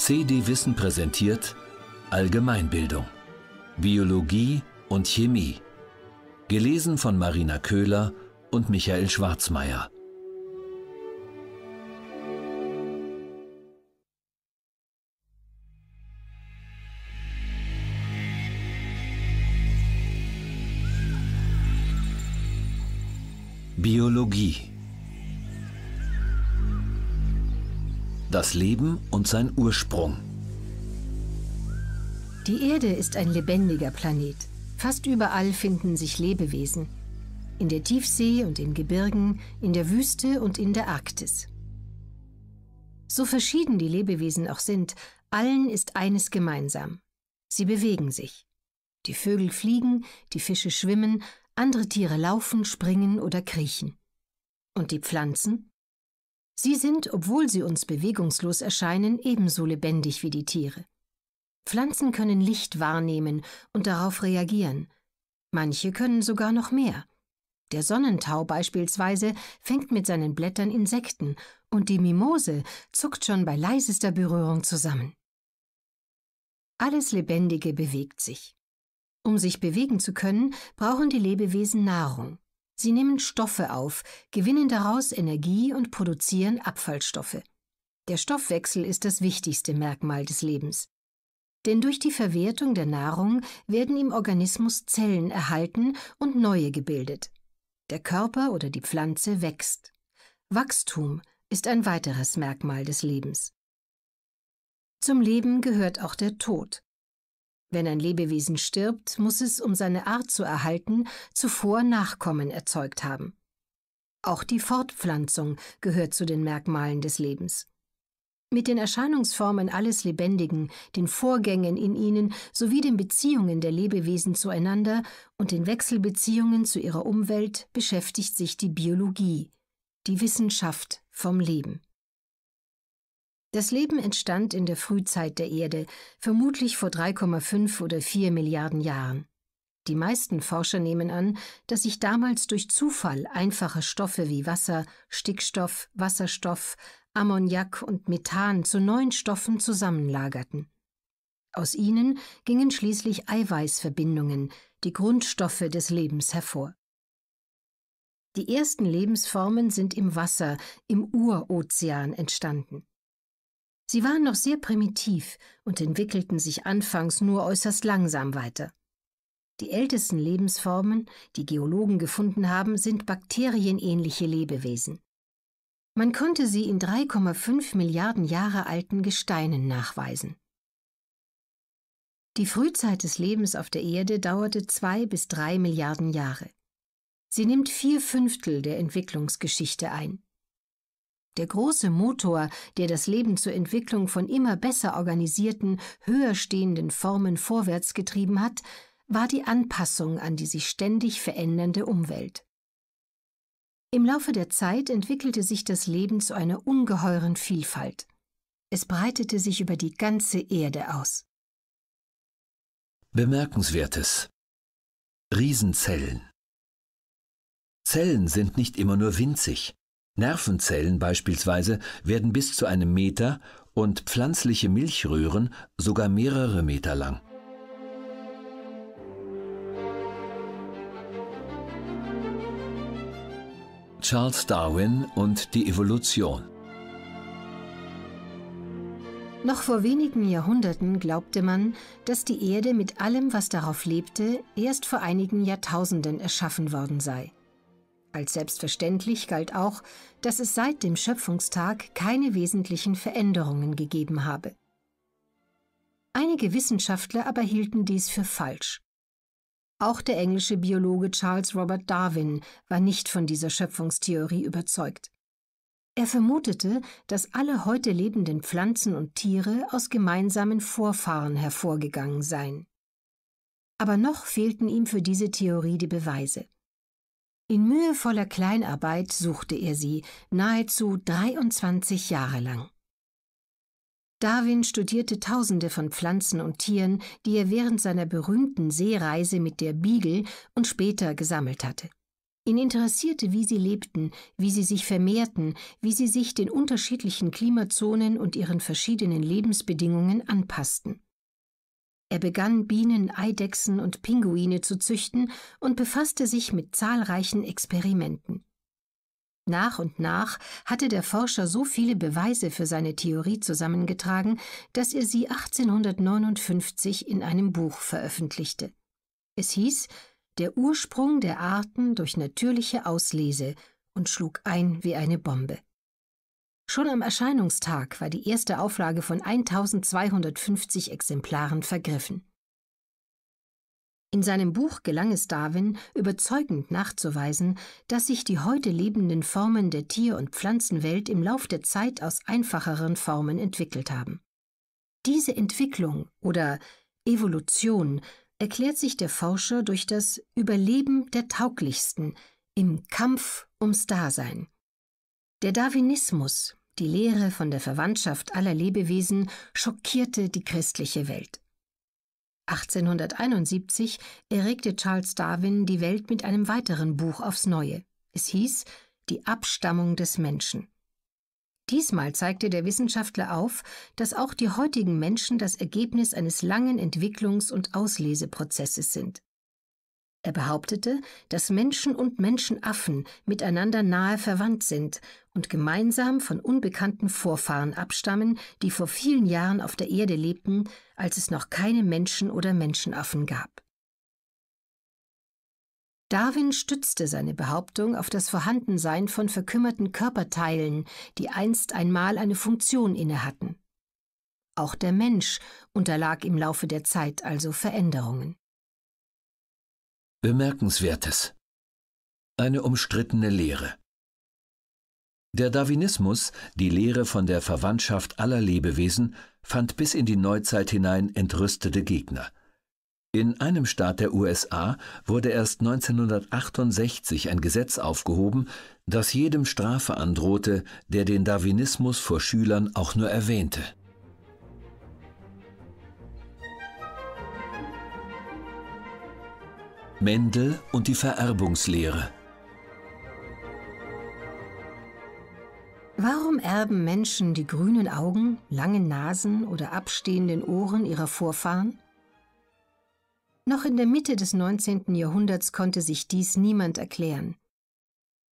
CD Wissen präsentiert Allgemeinbildung, Biologie und Chemie. Gelesen von Marina Köhler und Michael Schwarzmeier. Biologie Das Leben und sein Ursprung. Die Erde ist ein lebendiger Planet. Fast überall finden sich Lebewesen. In der Tiefsee und in Gebirgen, in der Wüste und in der Arktis. So verschieden die Lebewesen auch sind, allen ist eines gemeinsam. Sie bewegen sich. Die Vögel fliegen, die Fische schwimmen, andere Tiere laufen, springen oder kriechen. Und die Pflanzen? Sie sind, obwohl sie uns bewegungslos erscheinen, ebenso lebendig wie die Tiere. Pflanzen können Licht wahrnehmen und darauf reagieren. Manche können sogar noch mehr. Der Sonnentau beispielsweise fängt mit seinen Blättern Insekten und die Mimose zuckt schon bei leisester Berührung zusammen. Alles Lebendige bewegt sich. Um sich bewegen zu können, brauchen die Lebewesen Nahrung. Sie nehmen Stoffe auf, gewinnen daraus Energie und produzieren Abfallstoffe. Der Stoffwechsel ist das wichtigste Merkmal des Lebens. Denn durch die Verwertung der Nahrung werden im Organismus Zellen erhalten und neue gebildet. Der Körper oder die Pflanze wächst. Wachstum ist ein weiteres Merkmal des Lebens. Zum Leben gehört auch der Tod. Wenn ein Lebewesen stirbt, muss es, um seine Art zu erhalten, zuvor Nachkommen erzeugt haben. Auch die Fortpflanzung gehört zu den Merkmalen des Lebens. Mit den Erscheinungsformen alles Lebendigen, den Vorgängen in ihnen sowie den Beziehungen der Lebewesen zueinander und den Wechselbeziehungen zu ihrer Umwelt beschäftigt sich die Biologie, die Wissenschaft vom Leben. Das Leben entstand in der Frühzeit der Erde, vermutlich vor 3,5 oder 4 Milliarden Jahren. Die meisten Forscher nehmen an, dass sich damals durch Zufall einfache Stoffe wie Wasser, Stickstoff, Wasserstoff, Ammoniak und Methan zu neuen Stoffen zusammenlagerten. Aus ihnen gingen schließlich Eiweißverbindungen, die Grundstoffe des Lebens hervor. Die ersten Lebensformen sind im Wasser, im Urozean entstanden. Sie waren noch sehr primitiv und entwickelten sich anfangs nur äußerst langsam weiter. Die ältesten Lebensformen, die Geologen gefunden haben, sind bakterienähnliche Lebewesen. Man konnte sie in 3,5 Milliarden Jahre alten Gesteinen nachweisen. Die Frühzeit des Lebens auf der Erde dauerte zwei bis drei Milliarden Jahre. Sie nimmt vier Fünftel der Entwicklungsgeschichte ein. Der große Motor, der das Leben zur Entwicklung von immer besser organisierten, höher stehenden Formen vorwärts getrieben hat, war die Anpassung an die sich ständig verändernde Umwelt. Im Laufe der Zeit entwickelte sich das Leben zu einer ungeheuren Vielfalt. Es breitete sich über die ganze Erde aus. Bemerkenswertes Riesenzellen Zellen sind nicht immer nur winzig. Nervenzellen beispielsweise werden bis zu einem Meter und pflanzliche Milchröhren sogar mehrere Meter lang. Charles Darwin und die Evolution Noch vor wenigen Jahrhunderten glaubte man, dass die Erde mit allem, was darauf lebte, erst vor einigen Jahrtausenden erschaffen worden sei. Als selbstverständlich galt auch, dass es seit dem Schöpfungstag keine wesentlichen Veränderungen gegeben habe. Einige Wissenschaftler aber hielten dies für falsch. Auch der englische Biologe Charles Robert Darwin war nicht von dieser Schöpfungstheorie überzeugt. Er vermutete, dass alle heute lebenden Pflanzen und Tiere aus gemeinsamen Vorfahren hervorgegangen seien. Aber noch fehlten ihm für diese Theorie die Beweise. In mühevoller Kleinarbeit suchte er sie, nahezu 23 Jahre lang. Darwin studierte Tausende von Pflanzen und Tieren, die er während seiner berühmten Seereise mit der Beagle und später gesammelt hatte. Ihn interessierte, wie sie lebten, wie sie sich vermehrten, wie sie sich den unterschiedlichen Klimazonen und ihren verschiedenen Lebensbedingungen anpassten. Er begann Bienen, Eidechsen und Pinguine zu züchten und befasste sich mit zahlreichen Experimenten. Nach und nach hatte der Forscher so viele Beweise für seine Theorie zusammengetragen, dass er sie 1859 in einem Buch veröffentlichte. Es hieß Der Ursprung der Arten durch natürliche Auslese und schlug ein wie eine Bombe. Schon am Erscheinungstag war die erste Auflage von 1250 Exemplaren vergriffen. In seinem Buch gelang es Darwin, überzeugend nachzuweisen, dass sich die heute lebenden Formen der Tier- und Pflanzenwelt im Lauf der Zeit aus einfacheren Formen entwickelt haben. Diese Entwicklung oder Evolution erklärt sich der Forscher durch das Überleben der Tauglichsten im Kampf ums Dasein. Der Darwinismus die Lehre von der Verwandtschaft aller Lebewesen schockierte die christliche Welt. 1871 erregte Charles Darwin die Welt mit einem weiteren Buch aufs Neue. Es hieß Die Abstammung des Menschen. Diesmal zeigte der Wissenschaftler auf, dass auch die heutigen Menschen das Ergebnis eines langen Entwicklungs- und Ausleseprozesses sind. Er behauptete, dass Menschen und Menschenaffen miteinander nahe verwandt sind und gemeinsam von unbekannten Vorfahren abstammen, die vor vielen Jahren auf der Erde lebten, als es noch keine Menschen oder Menschenaffen gab. Darwin stützte seine Behauptung auf das Vorhandensein von verkümmerten Körperteilen, die einst einmal eine Funktion innehatten. Auch der Mensch unterlag im Laufe der Zeit also Veränderungen. Bemerkenswertes. Eine umstrittene Lehre. Der Darwinismus, die Lehre von der Verwandtschaft aller Lebewesen, fand bis in die Neuzeit hinein entrüstete Gegner. In einem Staat der USA wurde erst 1968 ein Gesetz aufgehoben, das jedem Strafe androhte, der den Darwinismus vor Schülern auch nur erwähnte. Mendel und die Vererbungslehre. Warum erben Menschen die grünen Augen, langen Nasen oder abstehenden Ohren ihrer Vorfahren? Noch in der Mitte des 19. Jahrhunderts konnte sich dies niemand erklären.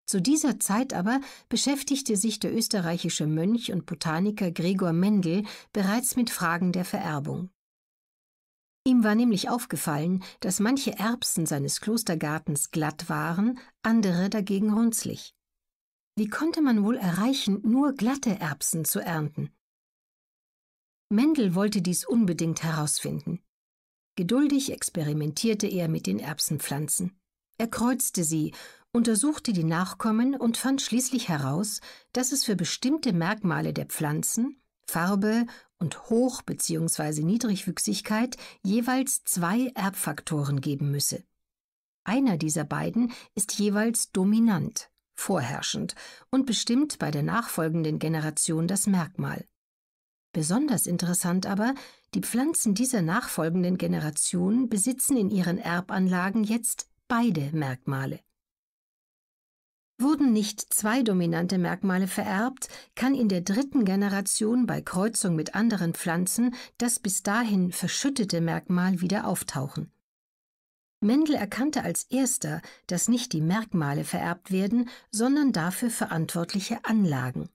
Zu dieser Zeit aber beschäftigte sich der österreichische Mönch und Botaniker Gregor Mendel bereits mit Fragen der Vererbung. Ihm war nämlich aufgefallen, dass manche Erbsen seines Klostergartens glatt waren, andere dagegen runzlig. Wie konnte man wohl erreichen, nur glatte Erbsen zu ernten? Mendel wollte dies unbedingt herausfinden. Geduldig experimentierte er mit den Erbsenpflanzen. Er kreuzte sie, untersuchte die Nachkommen und fand schließlich heraus, dass es für bestimmte Merkmale der Pflanzen, Farbe und Hoch- bzw. Niedrigwüchsigkeit jeweils zwei Erbfaktoren geben müsse. Einer dieser beiden ist jeweils dominant, vorherrschend und bestimmt bei der nachfolgenden Generation das Merkmal. Besonders interessant aber, die Pflanzen dieser nachfolgenden Generation besitzen in ihren Erbanlagen jetzt beide Merkmale. Wurden nicht zwei dominante Merkmale vererbt, kann in der dritten Generation bei Kreuzung mit anderen Pflanzen das bis dahin verschüttete Merkmal wieder auftauchen. Mendel erkannte als erster, dass nicht die Merkmale vererbt werden, sondern dafür verantwortliche Anlagen.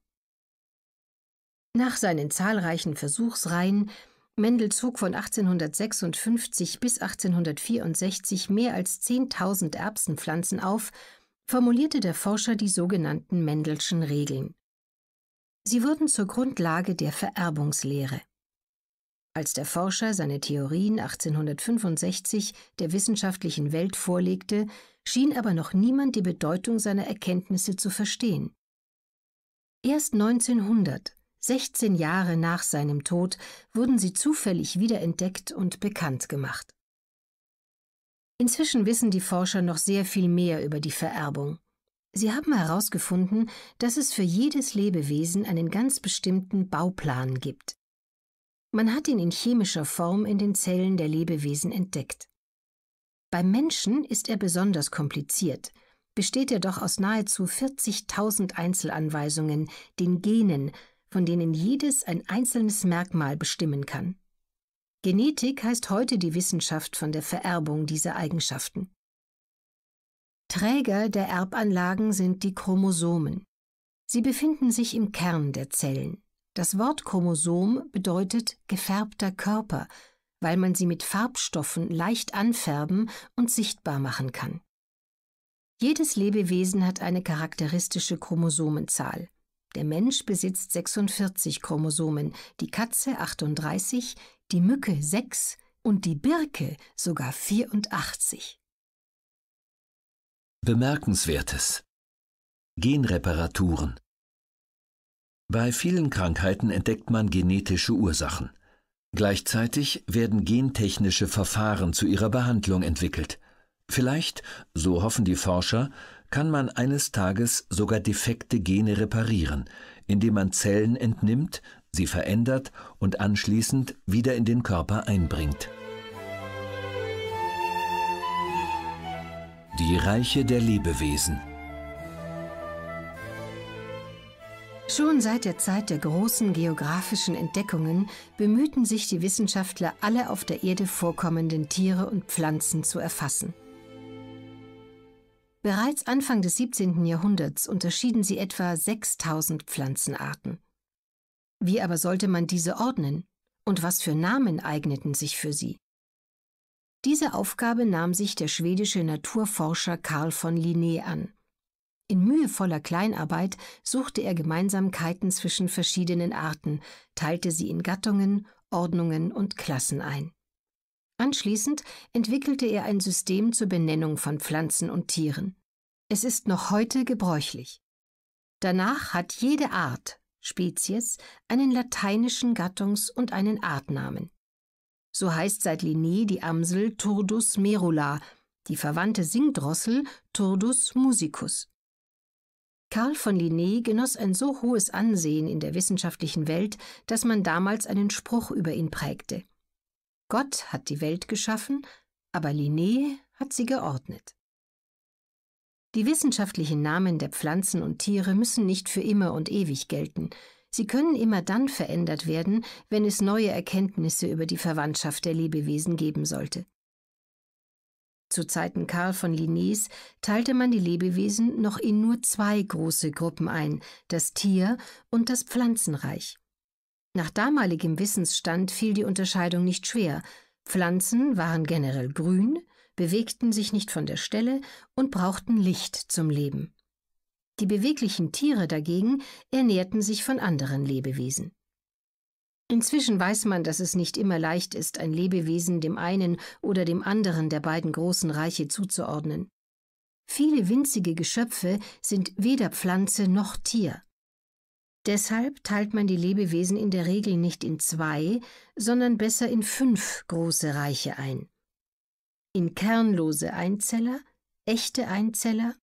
Nach seinen zahlreichen Versuchsreihen Mendel zog von 1856 bis 1864 mehr als 10.000 Erbsenpflanzen auf formulierte der Forscher die sogenannten Mendelschen Regeln. Sie wurden zur Grundlage der Vererbungslehre. Als der Forscher seine Theorien 1865 der wissenschaftlichen Welt vorlegte, schien aber noch niemand die Bedeutung seiner Erkenntnisse zu verstehen. Erst 1900, 16 Jahre nach seinem Tod, wurden sie zufällig wiederentdeckt und bekannt gemacht. Inzwischen wissen die Forscher noch sehr viel mehr über die Vererbung. Sie haben herausgefunden, dass es für jedes Lebewesen einen ganz bestimmten Bauplan gibt. Man hat ihn in chemischer Form in den Zellen der Lebewesen entdeckt. Beim Menschen ist er besonders kompliziert, besteht er doch aus nahezu 40.000 Einzelanweisungen, den Genen, von denen jedes ein einzelnes Merkmal bestimmen kann. Genetik heißt heute die Wissenschaft von der Vererbung dieser Eigenschaften. Träger der Erbanlagen sind die Chromosomen. Sie befinden sich im Kern der Zellen. Das Wort Chromosom bedeutet gefärbter Körper, weil man sie mit Farbstoffen leicht anfärben und sichtbar machen kann. Jedes Lebewesen hat eine charakteristische Chromosomenzahl. Der Mensch besitzt 46 Chromosomen, die Katze 38, die Mücke sechs und die Birke sogar 84. Bemerkenswertes Genreparaturen Bei vielen Krankheiten entdeckt man genetische Ursachen. Gleichzeitig werden gentechnische Verfahren zu ihrer Behandlung entwickelt. Vielleicht, so hoffen die Forscher, kann man eines Tages sogar defekte Gene reparieren, indem man Zellen entnimmt, sie verändert und anschließend wieder in den Körper einbringt. Die Reiche der Lebewesen. Schon seit der Zeit der großen geografischen Entdeckungen bemühten sich die Wissenschaftler, alle auf der Erde vorkommenden Tiere und Pflanzen zu erfassen. Bereits Anfang des 17. Jahrhunderts unterschieden sie etwa 6000 Pflanzenarten. Wie aber sollte man diese ordnen? Und was für Namen eigneten sich für sie? Diese Aufgabe nahm sich der schwedische Naturforscher Karl von Linné an. In mühevoller Kleinarbeit suchte er Gemeinsamkeiten zwischen verschiedenen Arten, teilte sie in Gattungen, Ordnungen und Klassen ein. Anschließend entwickelte er ein System zur Benennung von Pflanzen und Tieren. Es ist noch heute gebräuchlich. Danach hat jede Art Spezies, einen lateinischen Gattungs- und einen Artnamen. So heißt seit Linné die Amsel Turdus merula, die verwandte Singdrossel Turdus musicus. Karl von Linné genoss ein so hohes Ansehen in der wissenschaftlichen Welt, dass man damals einen Spruch über ihn prägte. Gott hat die Welt geschaffen, aber Linné hat sie geordnet. Die wissenschaftlichen Namen der Pflanzen und Tiere müssen nicht für immer und ewig gelten. Sie können immer dann verändert werden, wenn es neue Erkenntnisse über die Verwandtschaft der Lebewesen geben sollte. Zu Zeiten Karl von Linnés teilte man die Lebewesen noch in nur zwei große Gruppen ein, das Tier und das Pflanzenreich. Nach damaligem Wissensstand fiel die Unterscheidung nicht schwer. Pflanzen waren generell grün, bewegten sich nicht von der Stelle und brauchten Licht zum Leben. Die beweglichen Tiere dagegen ernährten sich von anderen Lebewesen. Inzwischen weiß man, dass es nicht immer leicht ist, ein Lebewesen dem einen oder dem anderen der beiden großen Reiche zuzuordnen. Viele winzige Geschöpfe sind weder Pflanze noch Tier. Deshalb teilt man die Lebewesen in der Regel nicht in zwei, sondern besser in fünf große Reiche ein in kernlose Einzeller, echte Einzeller,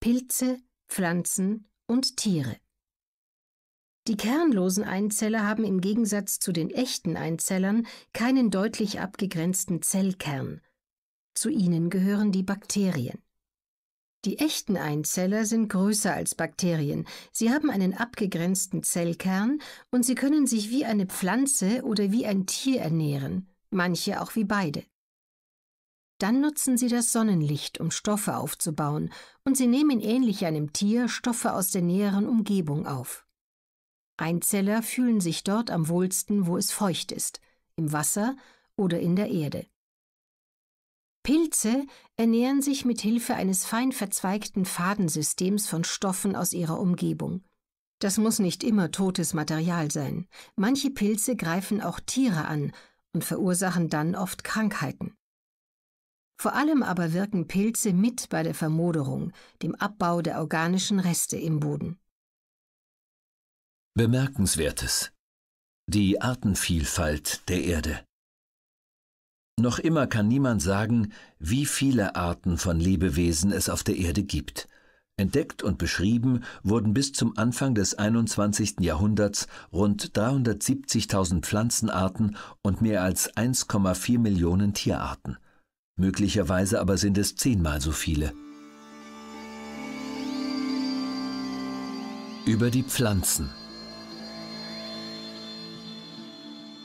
Pilze, Pflanzen und Tiere. Die kernlosen Einzeller haben im Gegensatz zu den echten Einzellern keinen deutlich abgegrenzten Zellkern. Zu ihnen gehören die Bakterien. Die echten Einzeller sind größer als Bakterien. Sie haben einen abgegrenzten Zellkern und sie können sich wie eine Pflanze oder wie ein Tier ernähren, manche auch wie beide. Dann nutzen sie das Sonnenlicht, um Stoffe aufzubauen, und sie nehmen ähnlich einem Tier Stoffe aus der näheren Umgebung auf. Einzeller fühlen sich dort am wohlsten, wo es feucht ist, im Wasser oder in der Erde. Pilze ernähren sich mit Hilfe eines fein verzweigten Fadensystems von Stoffen aus ihrer Umgebung. Das muss nicht immer totes Material sein. Manche Pilze greifen auch Tiere an und verursachen dann oft Krankheiten. Vor allem aber wirken Pilze mit bei der Vermoderung, dem Abbau der organischen Reste im Boden. Bemerkenswertes. Die Artenvielfalt der Erde. Noch immer kann niemand sagen, wie viele Arten von Lebewesen es auf der Erde gibt. Entdeckt und beschrieben wurden bis zum Anfang des 21. Jahrhunderts rund 370.000 Pflanzenarten und mehr als 1,4 Millionen Tierarten. Möglicherweise aber sind es zehnmal so viele. Über die Pflanzen.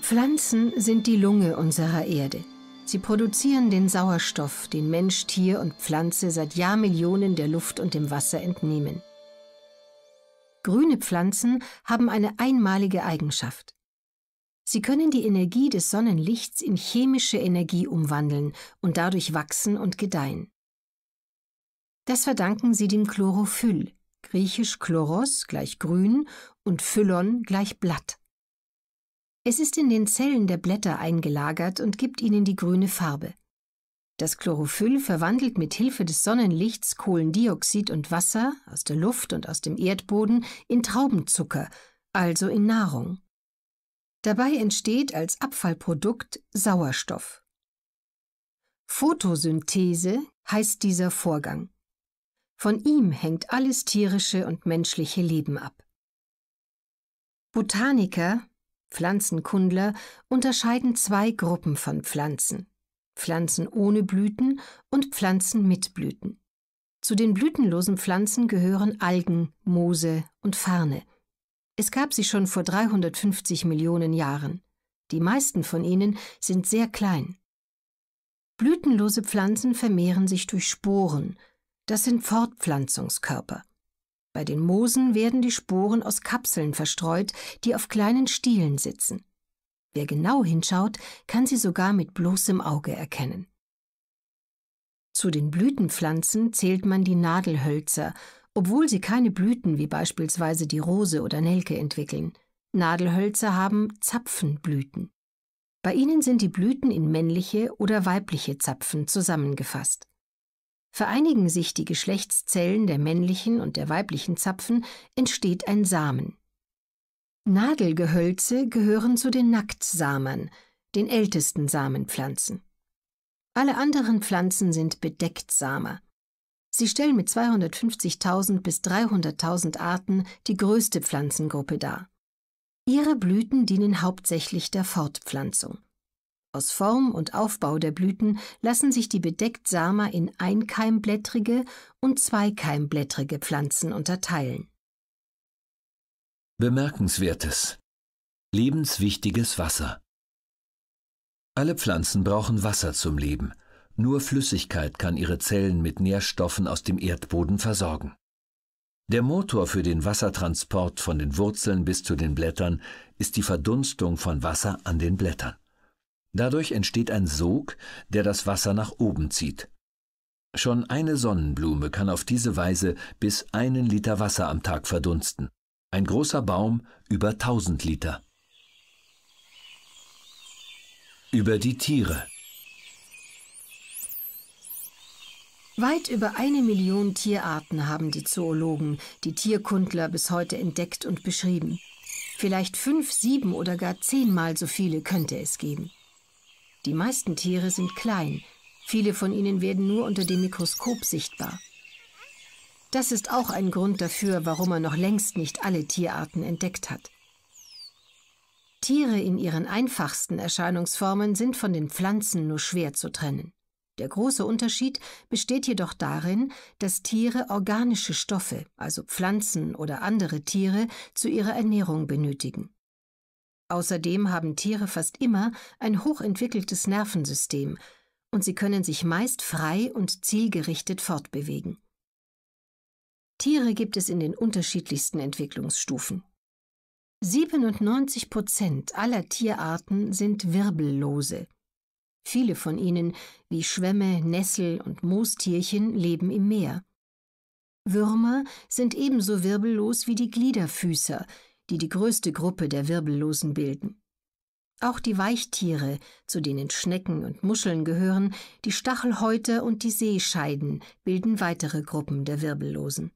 Pflanzen sind die Lunge unserer Erde. Sie produzieren den Sauerstoff, den Mensch, Tier und Pflanze seit Jahrmillionen der Luft und dem Wasser entnehmen. Grüne Pflanzen haben eine einmalige Eigenschaft. Sie können die Energie des Sonnenlichts in chemische Energie umwandeln und dadurch wachsen und gedeihen. Das verdanken sie dem Chlorophyll, griechisch Chloros gleich grün und Phyllon gleich Blatt. Es ist in den Zellen der Blätter eingelagert und gibt ihnen die grüne Farbe. Das Chlorophyll verwandelt mit Hilfe des Sonnenlichts Kohlendioxid und Wasser aus der Luft und aus dem Erdboden in Traubenzucker, also in Nahrung. Dabei entsteht als Abfallprodukt Sauerstoff. Photosynthese heißt dieser Vorgang. Von ihm hängt alles tierische und menschliche Leben ab. Botaniker, Pflanzenkundler unterscheiden zwei Gruppen von Pflanzen. Pflanzen ohne Blüten und Pflanzen mit Blüten. Zu den blütenlosen Pflanzen gehören Algen, Moose und Farne. Es gab sie schon vor 350 Millionen Jahren. Die meisten von ihnen sind sehr klein. Blütenlose Pflanzen vermehren sich durch Sporen. Das sind Fortpflanzungskörper. Bei den Moosen werden die Sporen aus Kapseln verstreut, die auf kleinen Stielen sitzen. Wer genau hinschaut, kann sie sogar mit bloßem Auge erkennen. Zu den Blütenpflanzen zählt man die Nadelhölzer obwohl sie keine Blüten wie beispielsweise die Rose oder Nelke entwickeln. Nadelhölzer haben Zapfenblüten. Bei ihnen sind die Blüten in männliche oder weibliche Zapfen zusammengefasst. Vereinigen sich die Geschlechtszellen der männlichen und der weiblichen Zapfen, entsteht ein Samen. Nadelgehölze gehören zu den Nacktsamern, den ältesten Samenpflanzen. Alle anderen Pflanzen sind Bedecktsamer. Sie stellen mit 250.000 bis 300.000 Arten die größte Pflanzengruppe dar. Ihre Blüten dienen hauptsächlich der Fortpflanzung. Aus Form und Aufbau der Blüten lassen sich die Bedecktsamer in einkeimblättrige und zweikeimblättrige Pflanzen unterteilen. Bemerkenswertes. Lebenswichtiges Wasser. Alle Pflanzen brauchen Wasser zum Leben – nur Flüssigkeit kann ihre Zellen mit Nährstoffen aus dem Erdboden versorgen. Der Motor für den Wassertransport von den Wurzeln bis zu den Blättern ist die Verdunstung von Wasser an den Blättern. Dadurch entsteht ein Sog, der das Wasser nach oben zieht. Schon eine Sonnenblume kann auf diese Weise bis einen Liter Wasser am Tag verdunsten. Ein großer Baum über 1000 Liter. Über die Tiere. Weit über eine Million Tierarten haben die Zoologen, die Tierkundler bis heute entdeckt und beschrieben. Vielleicht fünf, sieben oder gar zehnmal so viele könnte es geben. Die meisten Tiere sind klein, viele von ihnen werden nur unter dem Mikroskop sichtbar. Das ist auch ein Grund dafür, warum man noch längst nicht alle Tierarten entdeckt hat. Tiere in ihren einfachsten Erscheinungsformen sind von den Pflanzen nur schwer zu trennen. Der große Unterschied besteht jedoch darin, dass Tiere organische Stoffe, also Pflanzen oder andere Tiere, zu ihrer Ernährung benötigen. Außerdem haben Tiere fast immer ein hochentwickeltes Nervensystem und sie können sich meist frei und zielgerichtet fortbewegen. Tiere gibt es in den unterschiedlichsten Entwicklungsstufen. 97 Prozent aller Tierarten sind wirbellose, Viele von ihnen, wie Schwämme, Nessel und Moostierchen, leben im Meer. Würmer sind ebenso wirbellos wie die Gliederfüßer, die die größte Gruppe der Wirbellosen bilden. Auch die Weichtiere, zu denen Schnecken und Muscheln gehören, die Stachelhäuter und die Seescheiden bilden weitere Gruppen der Wirbellosen.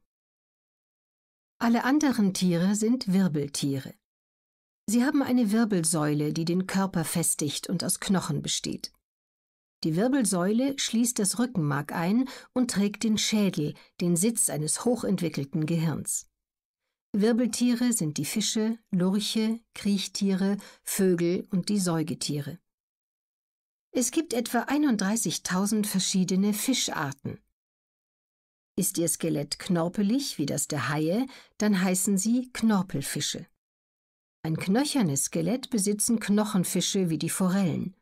Alle anderen Tiere sind Wirbeltiere. Sie haben eine Wirbelsäule, die den Körper festigt und aus Knochen besteht. Die Wirbelsäule schließt das Rückenmark ein und trägt den Schädel, den Sitz eines hochentwickelten Gehirns. Wirbeltiere sind die Fische, Lurche, Kriechtiere, Vögel und die Säugetiere. Es gibt etwa 31.000 verschiedene Fischarten. Ist ihr Skelett knorpelig wie das der Haie, dann heißen sie Knorpelfische. Ein knöchernes Skelett besitzen Knochenfische wie die Forellen.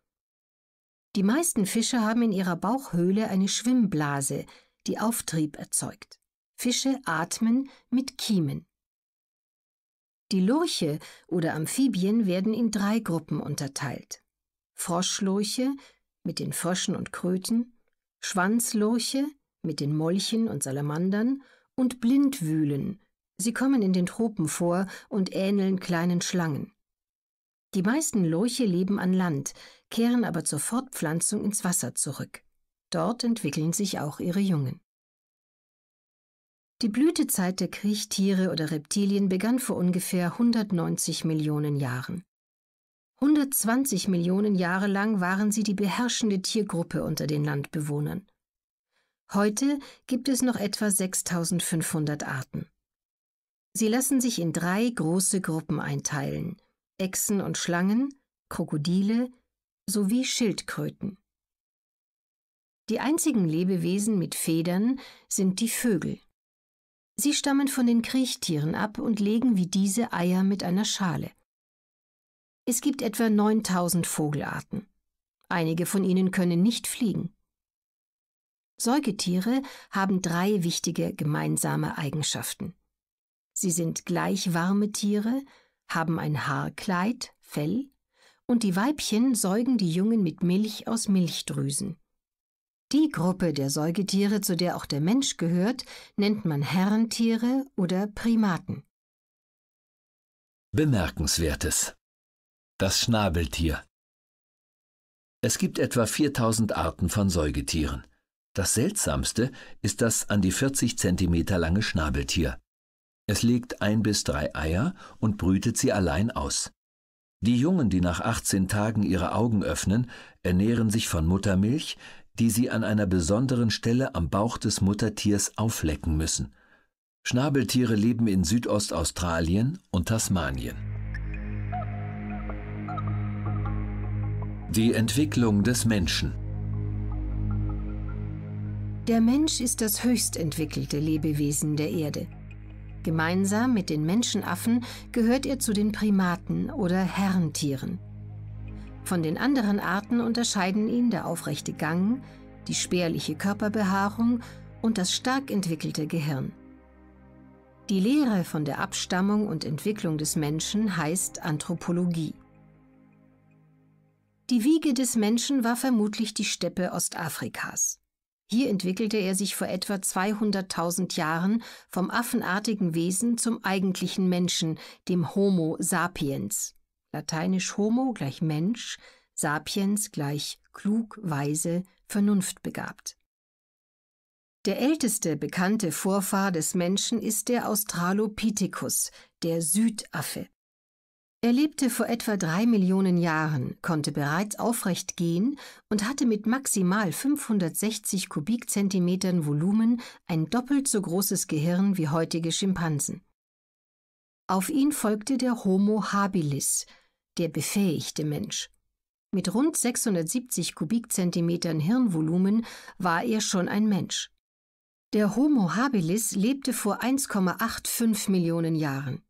Die meisten Fische haben in ihrer Bauchhöhle eine Schwimmblase, die Auftrieb erzeugt. Fische atmen mit Kiemen. Die Lurche oder Amphibien werden in drei Gruppen unterteilt. Froschlurche mit den Fröschen und Kröten, Schwanzlurche mit den Molchen und Salamandern und Blindwühlen Sie kommen in den Tropen vor und ähneln kleinen Schlangen. Die meisten Lurche leben an Land, kehren aber zur Fortpflanzung ins Wasser zurück. Dort entwickeln sich auch ihre Jungen. Die Blütezeit der Kriechtiere oder Reptilien begann vor ungefähr 190 Millionen Jahren. 120 Millionen Jahre lang waren sie die beherrschende Tiergruppe unter den Landbewohnern. Heute gibt es noch etwa 6500 Arten. Sie lassen sich in drei große Gruppen einteilen: Echsen und Schlangen, Krokodile sowie Schildkröten. Die einzigen Lebewesen mit Federn sind die Vögel. Sie stammen von den Kriechtieren ab und legen wie diese Eier mit einer Schale. Es gibt etwa 9000 Vogelarten. Einige von ihnen können nicht fliegen. Säugetiere haben drei wichtige gemeinsame Eigenschaften. Sie sind gleich warme Tiere, haben ein Haarkleid, Fell, und die Weibchen säugen die Jungen mit Milch aus Milchdrüsen. Die Gruppe der Säugetiere, zu der auch der Mensch gehört, nennt man Herrentiere oder Primaten. Bemerkenswertes Das Schnabeltier Es gibt etwa 4000 Arten von Säugetieren. Das seltsamste ist das an die 40 cm lange Schnabeltier. Es legt ein bis drei Eier und brütet sie allein aus. Die Jungen, die nach 18 Tagen ihre Augen öffnen, ernähren sich von Muttermilch, die sie an einer besonderen Stelle am Bauch des Muttertiers auflecken müssen. Schnabeltiere leben in Südostaustralien und Tasmanien. Die Entwicklung des Menschen Der Mensch ist das höchst entwickelte Lebewesen der Erde. Gemeinsam mit den Menschenaffen gehört er zu den Primaten oder Herrentieren. Von den anderen Arten unterscheiden ihn der aufrechte Gang, die spärliche Körperbehaarung und das stark entwickelte Gehirn. Die Lehre von der Abstammung und Entwicklung des Menschen heißt Anthropologie. Die Wiege des Menschen war vermutlich die Steppe Ostafrikas. Hier entwickelte er sich vor etwa 200.000 Jahren vom affenartigen Wesen zum eigentlichen Menschen, dem Homo sapiens. Lateinisch Homo gleich Mensch, sapiens gleich klug, weise, vernunftbegabt. Der älteste bekannte Vorfahr des Menschen ist der Australopithecus, der Südaffe. Er lebte vor etwa drei Millionen Jahren, konnte bereits aufrecht gehen und hatte mit maximal 560 Kubikzentimetern Volumen ein doppelt so großes Gehirn wie heutige Schimpansen. Auf ihn folgte der Homo habilis, der befähigte Mensch. Mit rund 670 Kubikzentimetern Hirnvolumen war er schon ein Mensch. Der Homo habilis lebte vor 1,85 Millionen Jahren.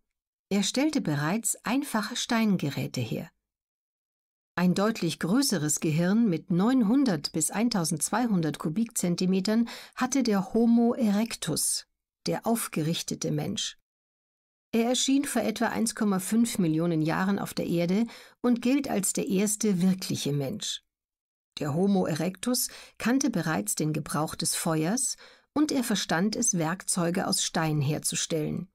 Er stellte bereits einfache Steingeräte her. Ein deutlich größeres Gehirn mit 900 bis 1200 Kubikzentimetern hatte der Homo erectus, der aufgerichtete Mensch. Er erschien vor etwa 1,5 Millionen Jahren auf der Erde und gilt als der erste wirkliche Mensch. Der Homo erectus kannte bereits den Gebrauch des Feuers und er verstand es, Werkzeuge aus Stein herzustellen.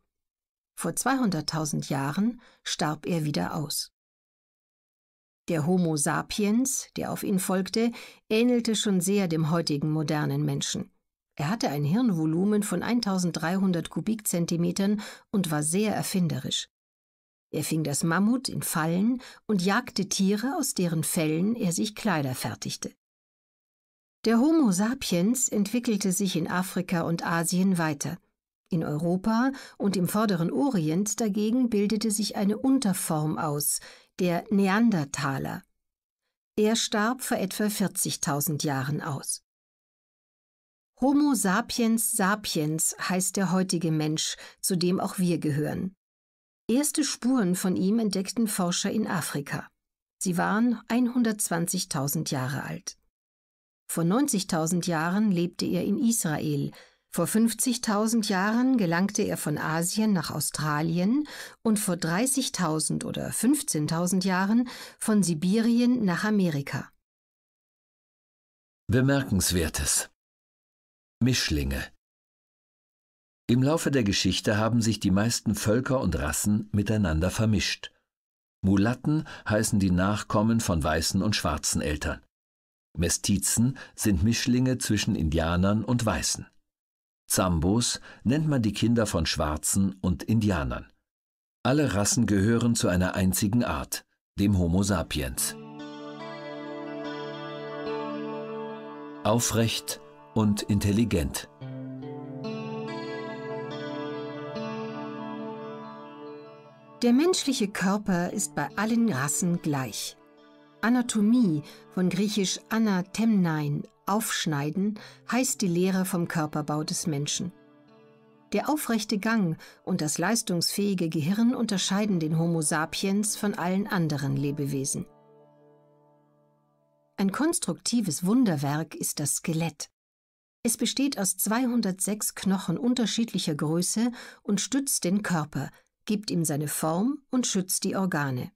Vor 200.000 Jahren starb er wieder aus. Der Homo sapiens, der auf ihn folgte, ähnelte schon sehr dem heutigen modernen Menschen. Er hatte ein Hirnvolumen von 1300 Kubikzentimetern und war sehr erfinderisch. Er fing das Mammut in Fallen und jagte Tiere, aus deren Fellen er sich Kleider fertigte. Der Homo sapiens entwickelte sich in Afrika und Asien weiter. In Europa und im vorderen Orient dagegen bildete sich eine Unterform aus, der Neandertaler. Er starb vor etwa 40.000 Jahren aus. Homo sapiens sapiens heißt der heutige Mensch, zu dem auch wir gehören. Erste Spuren von ihm entdeckten Forscher in Afrika. Sie waren 120.000 Jahre alt. Vor 90.000 Jahren lebte er in Israel, vor 50.000 Jahren gelangte er von Asien nach Australien und vor 30.000 oder 15.000 Jahren von Sibirien nach Amerika. Bemerkenswertes Mischlinge Im Laufe der Geschichte haben sich die meisten Völker und Rassen miteinander vermischt. Mulatten heißen die Nachkommen von weißen und schwarzen Eltern. Mestizen sind Mischlinge zwischen Indianern und Weißen. Zambos nennt man die Kinder von Schwarzen und Indianern. Alle Rassen gehören zu einer einzigen Art, dem Homo sapiens. Aufrecht und intelligent. Der menschliche Körper ist bei allen Rassen gleich. Anatomie, von griechisch anatemnein, aufschneiden, heißt die Lehre vom Körperbau des Menschen. Der aufrechte Gang und das leistungsfähige Gehirn unterscheiden den Homo sapiens von allen anderen Lebewesen. Ein konstruktives Wunderwerk ist das Skelett. Es besteht aus 206 Knochen unterschiedlicher Größe und stützt den Körper, gibt ihm seine Form und schützt die Organe.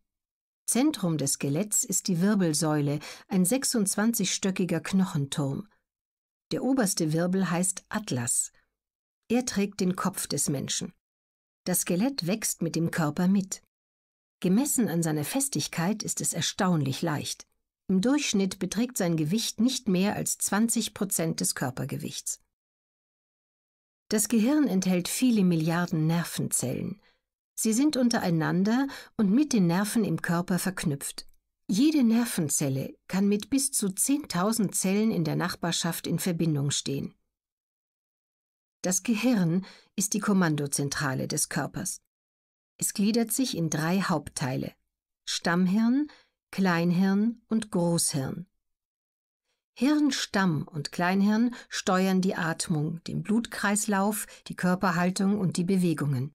Zentrum des Skeletts ist die Wirbelsäule, ein 26-stöckiger Knochenturm. Der oberste Wirbel heißt Atlas. Er trägt den Kopf des Menschen. Das Skelett wächst mit dem Körper mit. Gemessen an seiner Festigkeit ist es erstaunlich leicht. Im Durchschnitt beträgt sein Gewicht nicht mehr als 20 Prozent des Körpergewichts. Das Gehirn enthält viele Milliarden Nervenzellen. Sie sind untereinander und mit den Nerven im Körper verknüpft. Jede Nervenzelle kann mit bis zu 10.000 Zellen in der Nachbarschaft in Verbindung stehen. Das Gehirn ist die Kommandozentrale des Körpers. Es gliedert sich in drei Hauptteile Stammhirn, Kleinhirn und Großhirn. Hirnstamm und Kleinhirn steuern die Atmung, den Blutkreislauf, die Körperhaltung und die Bewegungen.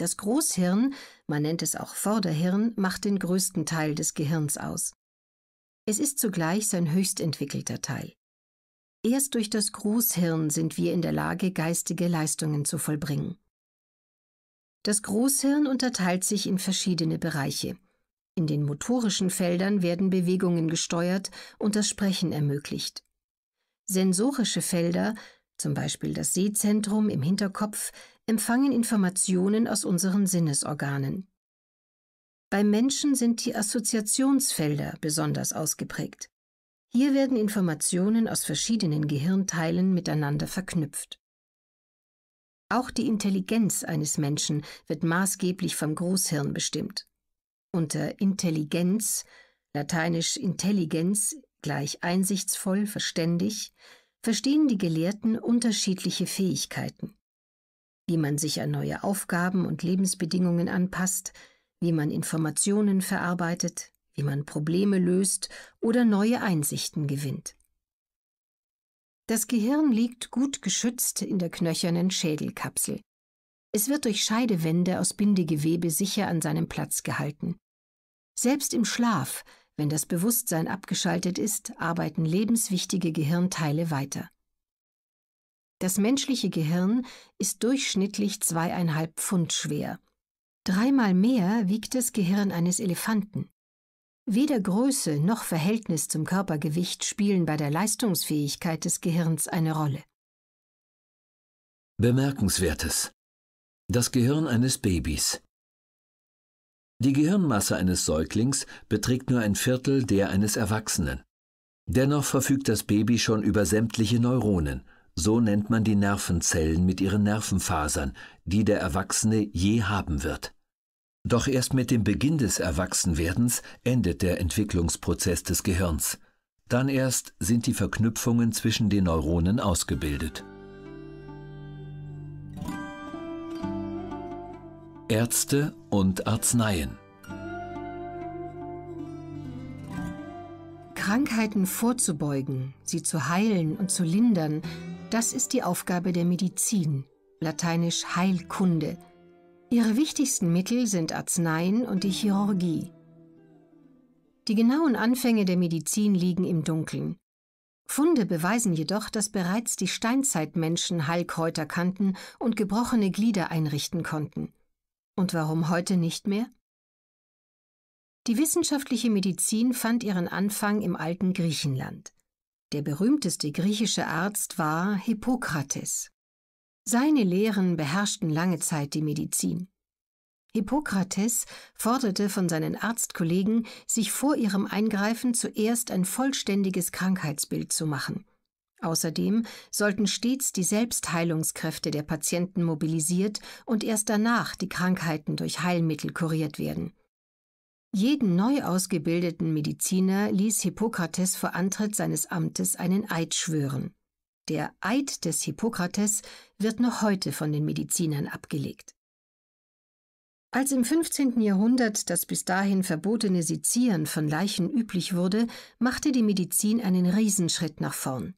Das Großhirn, man nennt es auch Vorderhirn, macht den größten Teil des Gehirns aus. Es ist zugleich sein höchst entwickelter Teil. Erst durch das Großhirn sind wir in der Lage, geistige Leistungen zu vollbringen. Das Großhirn unterteilt sich in verschiedene Bereiche. In den motorischen Feldern werden Bewegungen gesteuert und das Sprechen ermöglicht. Sensorische Felder zum Beispiel das Sehzentrum im Hinterkopf, empfangen Informationen aus unseren Sinnesorganen. Beim Menschen sind die Assoziationsfelder besonders ausgeprägt. Hier werden Informationen aus verschiedenen Gehirnteilen miteinander verknüpft. Auch die Intelligenz eines Menschen wird maßgeblich vom Großhirn bestimmt. Unter Intelligenz, lateinisch Intelligenz gleich einsichtsvoll, verständig, verstehen die Gelehrten unterschiedliche Fähigkeiten. Wie man sich an neue Aufgaben und Lebensbedingungen anpasst, wie man Informationen verarbeitet, wie man Probleme löst oder neue Einsichten gewinnt. Das Gehirn liegt gut geschützt in der knöchernen Schädelkapsel. Es wird durch Scheidewände aus Bindegewebe sicher an seinem Platz gehalten. Selbst im Schlaf wenn das Bewusstsein abgeschaltet ist, arbeiten lebenswichtige Gehirnteile weiter. Das menschliche Gehirn ist durchschnittlich zweieinhalb Pfund schwer. Dreimal mehr wiegt das Gehirn eines Elefanten. Weder Größe noch Verhältnis zum Körpergewicht spielen bei der Leistungsfähigkeit des Gehirns eine Rolle. Bemerkenswertes. Das Gehirn eines Babys. Die Gehirnmasse eines Säuglings beträgt nur ein Viertel der eines Erwachsenen. Dennoch verfügt das Baby schon über sämtliche Neuronen, so nennt man die Nervenzellen mit ihren Nervenfasern, die der Erwachsene je haben wird. Doch erst mit dem Beginn des Erwachsenwerdens endet der Entwicklungsprozess des Gehirns. Dann erst sind die Verknüpfungen zwischen den Neuronen ausgebildet. Ärzte und Arzneien. Krankheiten vorzubeugen, sie zu heilen und zu lindern, das ist die Aufgabe der Medizin, lateinisch Heilkunde. Ihre wichtigsten Mittel sind Arzneien und die Chirurgie. Die genauen Anfänge der Medizin liegen im Dunkeln. Funde beweisen jedoch, dass bereits die Steinzeitmenschen Heilkräuter kannten und gebrochene Glieder einrichten konnten. Und warum heute nicht mehr? Die wissenschaftliche Medizin fand ihren Anfang im alten Griechenland. Der berühmteste griechische Arzt war Hippokrates. Seine Lehren beherrschten lange Zeit die Medizin. Hippokrates forderte von seinen Arztkollegen, sich vor ihrem Eingreifen zuerst ein vollständiges Krankheitsbild zu machen. Außerdem sollten stets die Selbstheilungskräfte der Patienten mobilisiert und erst danach die Krankheiten durch Heilmittel kuriert werden. Jeden neu ausgebildeten Mediziner ließ Hippokrates vor Antritt seines Amtes einen Eid schwören. Der Eid des Hippokrates wird noch heute von den Medizinern abgelegt. Als im 15. Jahrhundert das bis dahin verbotene Sezieren von Leichen üblich wurde, machte die Medizin einen Riesenschritt nach vorn.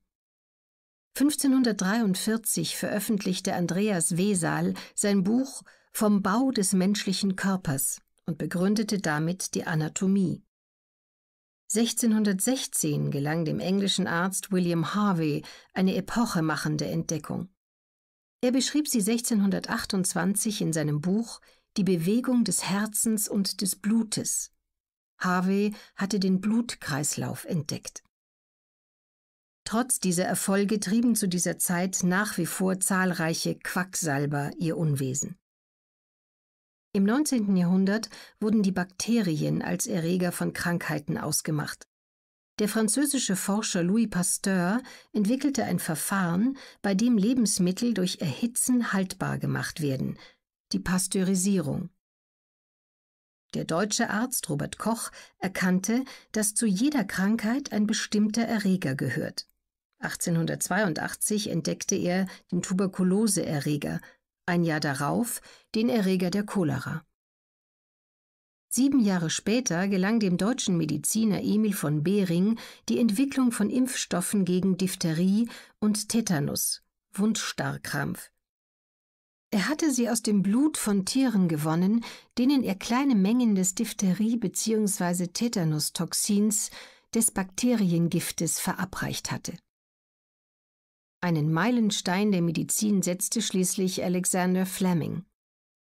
1543 veröffentlichte Andreas Wesal sein Buch Vom Bau des menschlichen Körpers und begründete damit die Anatomie. 1616 gelang dem englischen Arzt William Harvey eine epochemachende Entdeckung. Er beschrieb sie 1628 in seinem Buch Die Bewegung des Herzens und des Blutes. Harvey hatte den Blutkreislauf entdeckt. Trotz dieser Erfolge trieben zu dieser Zeit nach wie vor zahlreiche Quacksalber ihr Unwesen. Im 19. Jahrhundert wurden die Bakterien als Erreger von Krankheiten ausgemacht. Der französische Forscher Louis Pasteur entwickelte ein Verfahren, bei dem Lebensmittel durch Erhitzen haltbar gemacht werden, die Pasteurisierung. Der deutsche Arzt Robert Koch erkannte, dass zu jeder Krankheit ein bestimmter Erreger gehört. 1882 entdeckte er den Tuberkuloseerreger, ein Jahr darauf den Erreger der Cholera. Sieben Jahre später gelang dem deutschen Mediziner Emil von Behring die Entwicklung von Impfstoffen gegen Diphtherie und Tetanus, Wundstarrkrampf. Er hatte sie aus dem Blut von Tieren gewonnen, denen er kleine Mengen des Diphtherie- bzw. Tetanustoxins, des Bakteriengiftes, verabreicht hatte. Einen Meilenstein der Medizin setzte schließlich Alexander Fleming.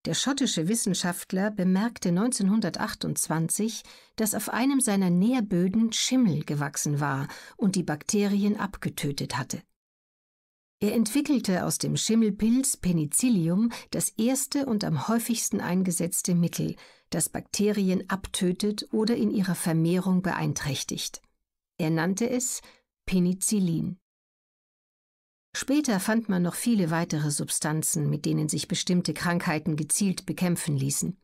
Der schottische Wissenschaftler bemerkte 1928, dass auf einem seiner Nährböden Schimmel gewachsen war und die Bakterien abgetötet hatte. Er entwickelte aus dem Schimmelpilz Penicillium das erste und am häufigsten eingesetzte Mittel, das Bakterien abtötet oder in ihrer Vermehrung beeinträchtigt. Er nannte es Penicillin. Später fand man noch viele weitere Substanzen, mit denen sich bestimmte Krankheiten gezielt bekämpfen ließen.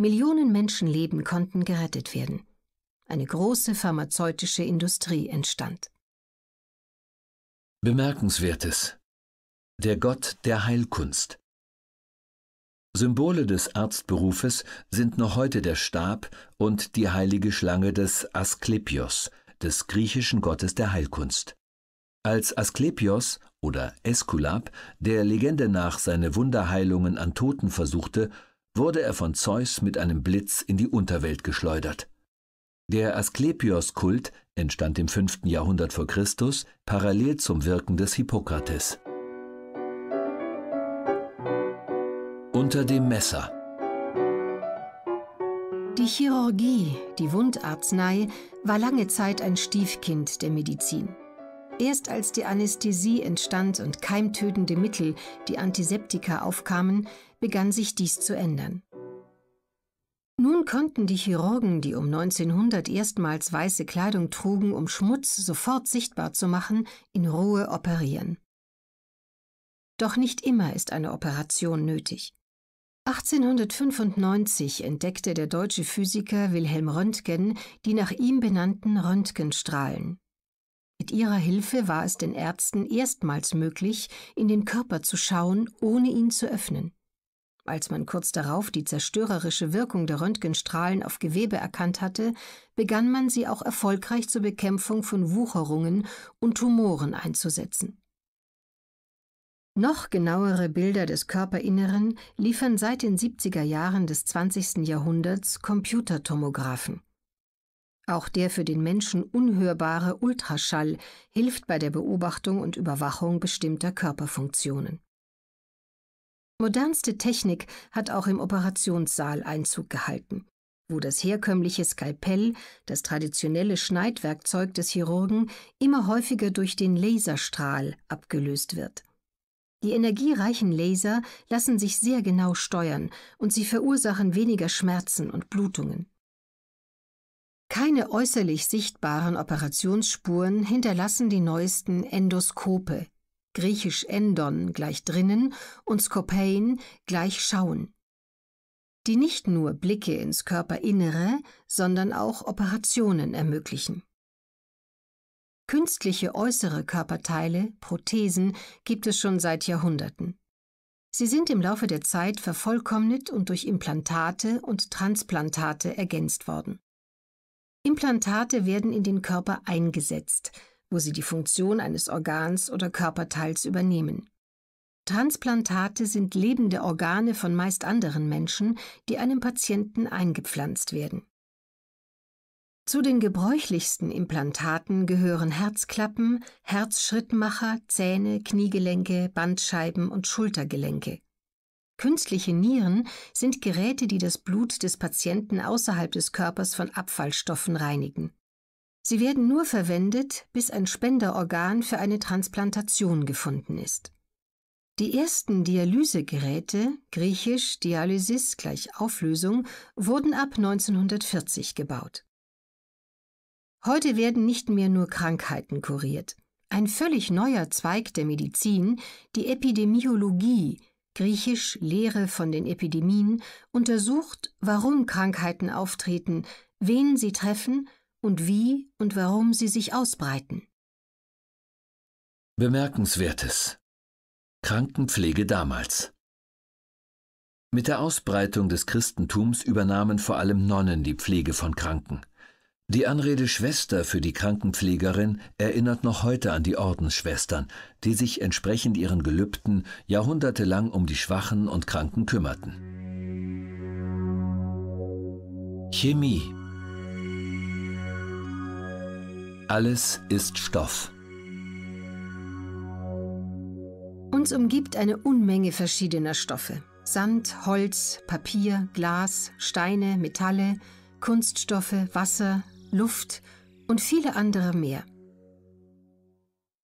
Millionen Menschenleben konnten gerettet werden. Eine große pharmazeutische Industrie entstand. Bemerkenswertes. Der Gott der Heilkunst. Symbole des Arztberufes sind noch heute der Stab und die heilige Schlange des Asklepios, des griechischen Gottes der Heilkunst. Als Asklepios oder Äskulap der Legende nach seine Wunderheilungen an Toten versuchte, wurde er von Zeus mit einem Blitz in die Unterwelt geschleudert. Der Asklepios-Kult entstand im 5. Jahrhundert vor Christus parallel zum Wirken des Hippokrates. Unter dem Messer. Die Chirurgie, die Wundarznei, war lange Zeit ein Stiefkind der Medizin. Erst als die Anästhesie entstand und keimtötende Mittel, die Antiseptika, aufkamen, begann sich dies zu ändern. Nun konnten die Chirurgen, die um 1900 erstmals weiße Kleidung trugen, um Schmutz sofort sichtbar zu machen, in Ruhe operieren. Doch nicht immer ist eine Operation nötig. 1895 entdeckte der deutsche Physiker Wilhelm Röntgen die nach ihm benannten Röntgenstrahlen. Mit ihrer Hilfe war es den Ärzten erstmals möglich, in den Körper zu schauen, ohne ihn zu öffnen. Als man kurz darauf die zerstörerische Wirkung der Röntgenstrahlen auf Gewebe erkannt hatte, begann man sie auch erfolgreich zur Bekämpfung von Wucherungen und Tumoren einzusetzen. Noch genauere Bilder des Körperinneren liefern seit den 70er Jahren des 20. Jahrhunderts Computertomographen. Auch der für den Menschen unhörbare Ultraschall hilft bei der Beobachtung und Überwachung bestimmter Körperfunktionen. Modernste Technik hat auch im Operationssaal Einzug gehalten, wo das herkömmliche Skalpell, das traditionelle Schneidwerkzeug des Chirurgen, immer häufiger durch den Laserstrahl abgelöst wird. Die energiereichen Laser lassen sich sehr genau steuern und sie verursachen weniger Schmerzen und Blutungen. Keine äußerlich sichtbaren Operationsspuren hinterlassen die neuesten Endoskope, griechisch Endon gleich drinnen und Skopein gleich schauen, die nicht nur Blicke ins Körperinnere, sondern auch Operationen ermöglichen. Künstliche äußere Körperteile, Prothesen, gibt es schon seit Jahrhunderten. Sie sind im Laufe der Zeit vervollkommnet und durch Implantate und Transplantate ergänzt worden. Implantate werden in den Körper eingesetzt, wo sie die Funktion eines Organs oder Körperteils übernehmen. Transplantate sind lebende Organe von meist anderen Menschen, die einem Patienten eingepflanzt werden. Zu den gebräuchlichsten Implantaten gehören Herzklappen, Herzschrittmacher, Zähne, Kniegelenke, Bandscheiben und Schultergelenke. Künstliche Nieren sind Geräte, die das Blut des Patienten außerhalb des Körpers von Abfallstoffen reinigen. Sie werden nur verwendet, bis ein Spenderorgan für eine Transplantation gefunden ist. Die ersten Dialysegeräte, griechisch Dialysis gleich Auflösung, wurden ab 1940 gebaut. Heute werden nicht mehr nur Krankheiten kuriert. Ein völlig neuer Zweig der Medizin, die Epidemiologie, Griechisch Lehre von den Epidemien, untersucht, warum Krankheiten auftreten, wen sie treffen und wie und warum sie sich ausbreiten. Bemerkenswertes Krankenpflege damals Mit der Ausbreitung des Christentums übernahmen vor allem Nonnen die Pflege von Kranken. Die Anrede Schwester für die Krankenpflegerin erinnert noch heute an die Ordensschwestern, die sich entsprechend ihren Gelübden jahrhundertelang um die Schwachen und Kranken kümmerten. Chemie Alles ist Stoff. Uns umgibt eine Unmenge verschiedener Stoffe. Sand, Holz, Papier, Glas, Steine, Metalle, Kunststoffe, Wasser, Luft und viele andere mehr.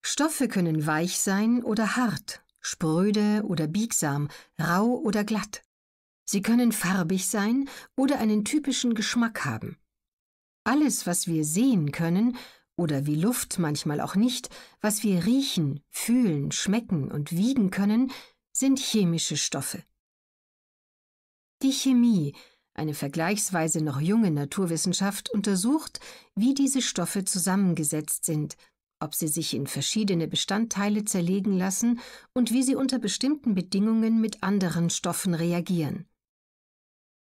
Stoffe können weich sein oder hart, spröde oder biegsam, rau oder glatt. Sie können farbig sein oder einen typischen Geschmack haben. Alles, was wir sehen können, oder wie Luft manchmal auch nicht, was wir riechen, fühlen, schmecken und wiegen können, sind chemische Stoffe. Die Chemie eine vergleichsweise noch junge Naturwissenschaft, untersucht, wie diese Stoffe zusammengesetzt sind, ob sie sich in verschiedene Bestandteile zerlegen lassen und wie sie unter bestimmten Bedingungen mit anderen Stoffen reagieren.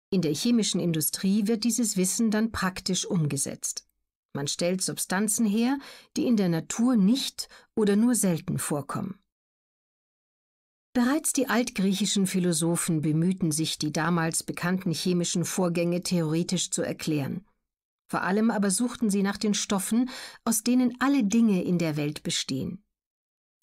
In der chemischen Industrie wird dieses Wissen dann praktisch umgesetzt. Man stellt Substanzen her, die in der Natur nicht oder nur selten vorkommen. Bereits die altgriechischen Philosophen bemühten sich, die damals bekannten chemischen Vorgänge theoretisch zu erklären. Vor allem aber suchten sie nach den Stoffen, aus denen alle Dinge in der Welt bestehen.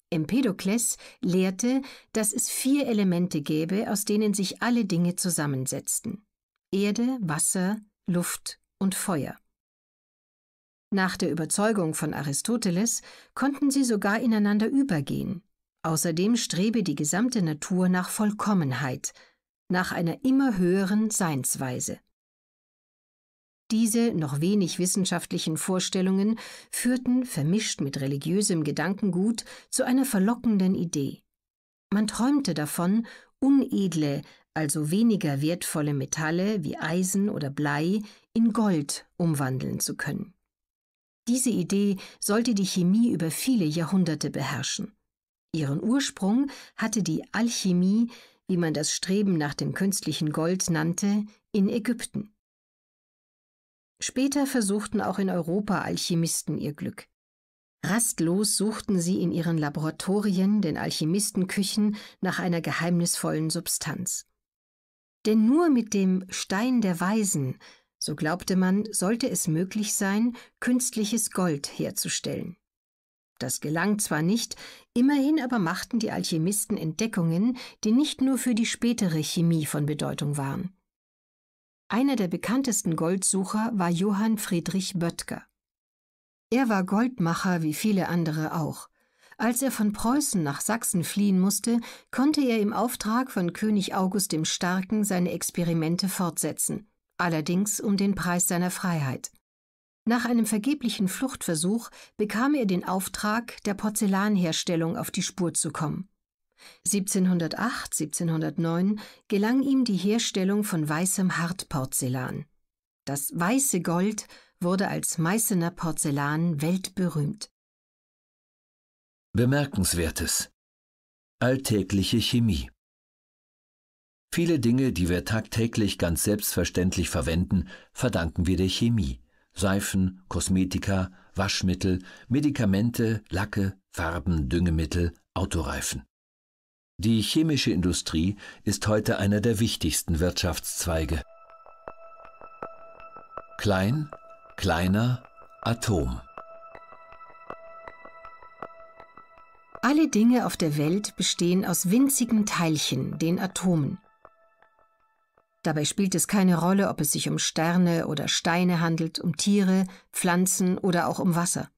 Empedokles lehrte, dass es vier Elemente gäbe, aus denen sich alle Dinge zusammensetzten. Erde, Wasser, Luft und Feuer. Nach der Überzeugung von Aristoteles konnten sie sogar ineinander übergehen. Außerdem strebe die gesamte Natur nach Vollkommenheit, nach einer immer höheren Seinsweise. Diese noch wenig wissenschaftlichen Vorstellungen führten, vermischt mit religiösem Gedankengut, zu einer verlockenden Idee. Man träumte davon, unedle, also weniger wertvolle Metalle wie Eisen oder Blei in Gold umwandeln zu können. Diese Idee sollte die Chemie über viele Jahrhunderte beherrschen. Ihren Ursprung hatte die Alchemie, wie man das Streben nach dem künstlichen Gold nannte, in Ägypten. Später versuchten auch in Europa Alchemisten ihr Glück. Rastlos suchten sie in ihren Laboratorien, den Alchemistenküchen, nach einer geheimnisvollen Substanz. Denn nur mit dem Stein der Weisen, so glaubte man, sollte es möglich sein, künstliches Gold herzustellen. Das gelang zwar nicht, immerhin aber machten die Alchemisten Entdeckungen, die nicht nur für die spätere Chemie von Bedeutung waren. Einer der bekanntesten Goldsucher war Johann Friedrich Böttger. Er war Goldmacher wie viele andere auch. Als er von Preußen nach Sachsen fliehen musste, konnte er im Auftrag von König August dem Starken seine Experimente fortsetzen, allerdings um den Preis seiner Freiheit. Nach einem vergeblichen Fluchtversuch bekam er den Auftrag, der Porzellanherstellung auf die Spur zu kommen. 1708, 1709 gelang ihm die Herstellung von weißem Hartporzellan. Das weiße Gold wurde als Meißener Porzellan weltberühmt. Bemerkenswertes Alltägliche Chemie Viele Dinge, die wir tagtäglich ganz selbstverständlich verwenden, verdanken wir der Chemie. Seifen, Kosmetika, Waschmittel, Medikamente, Lacke, Farben, Düngemittel, Autoreifen. Die chemische Industrie ist heute einer der wichtigsten Wirtschaftszweige. Klein, kleiner, Atom. Alle Dinge auf der Welt bestehen aus winzigen Teilchen, den Atomen. Dabei spielt es keine Rolle, ob es sich um Sterne oder Steine handelt, um Tiere, Pflanzen oder auch um Wasser.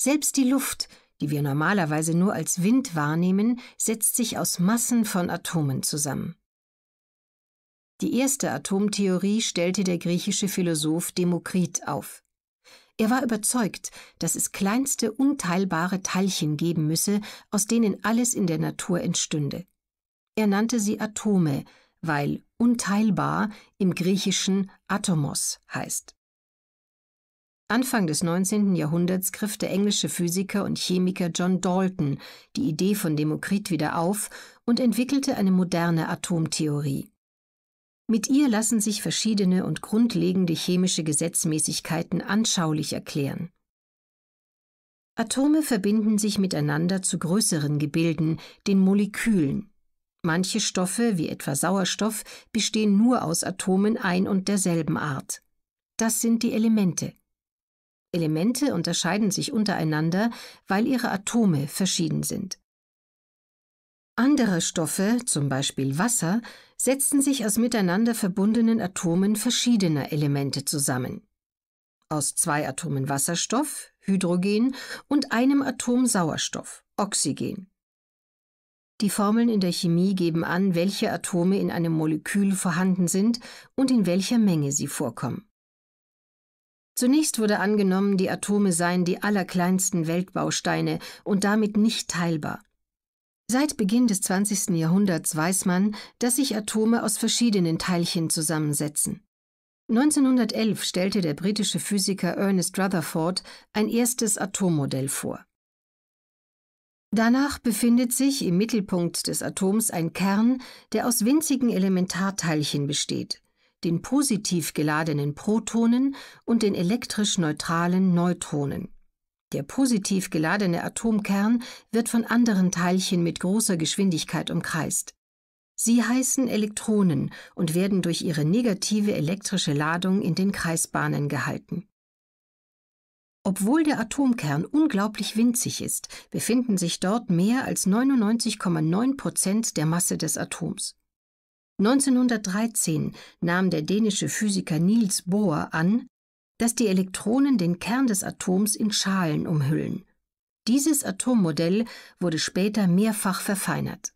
Selbst die Luft, die wir normalerweise nur als Wind wahrnehmen, setzt sich aus Massen von Atomen zusammen. Die erste Atomtheorie stellte der griechische Philosoph Demokrit auf. Er war überzeugt, dass es kleinste unteilbare Teilchen geben müsse, aus denen alles in der Natur entstünde. Er nannte sie Atome, weil unteilbar im Griechischen Atomos heißt. Anfang des 19. Jahrhunderts griff der englische Physiker und Chemiker John Dalton die Idee von Demokrit wieder auf und entwickelte eine moderne Atomtheorie. Mit ihr lassen sich verschiedene und grundlegende chemische Gesetzmäßigkeiten anschaulich erklären. Atome verbinden sich miteinander zu größeren Gebilden, den Molekülen. Manche Stoffe, wie etwa Sauerstoff, bestehen nur aus Atomen ein und derselben Art. Das sind die Elemente. Elemente unterscheiden sich untereinander, weil ihre Atome verschieden sind. Andere Stoffe, zum Beispiel Wasser, setzen sich aus miteinander verbundenen Atomen verschiedener Elemente zusammen. Aus zwei Atomen Wasserstoff, Hydrogen, und einem Atom Sauerstoff, Oxygen. Die Formeln in der Chemie geben an, welche Atome in einem Molekül vorhanden sind und in welcher Menge sie vorkommen. Zunächst wurde angenommen, die Atome seien die allerkleinsten Weltbausteine und damit nicht teilbar. Seit Beginn des 20. Jahrhunderts weiß man, dass sich Atome aus verschiedenen Teilchen zusammensetzen. 1911 stellte der britische Physiker Ernest Rutherford ein erstes Atommodell vor. Danach befindet sich im Mittelpunkt des Atoms ein Kern, der aus winzigen Elementarteilchen besteht, den positiv geladenen Protonen und den elektrisch neutralen Neutronen. Der positiv geladene Atomkern wird von anderen Teilchen mit großer Geschwindigkeit umkreist. Sie heißen Elektronen und werden durch ihre negative elektrische Ladung in den Kreisbahnen gehalten. Obwohl der Atomkern unglaublich winzig ist, befinden sich dort mehr als 99,9 Prozent der Masse des Atoms. 1913 nahm der dänische Physiker Niels Bohr an, dass die Elektronen den Kern des Atoms in Schalen umhüllen. Dieses Atommodell wurde später mehrfach verfeinert.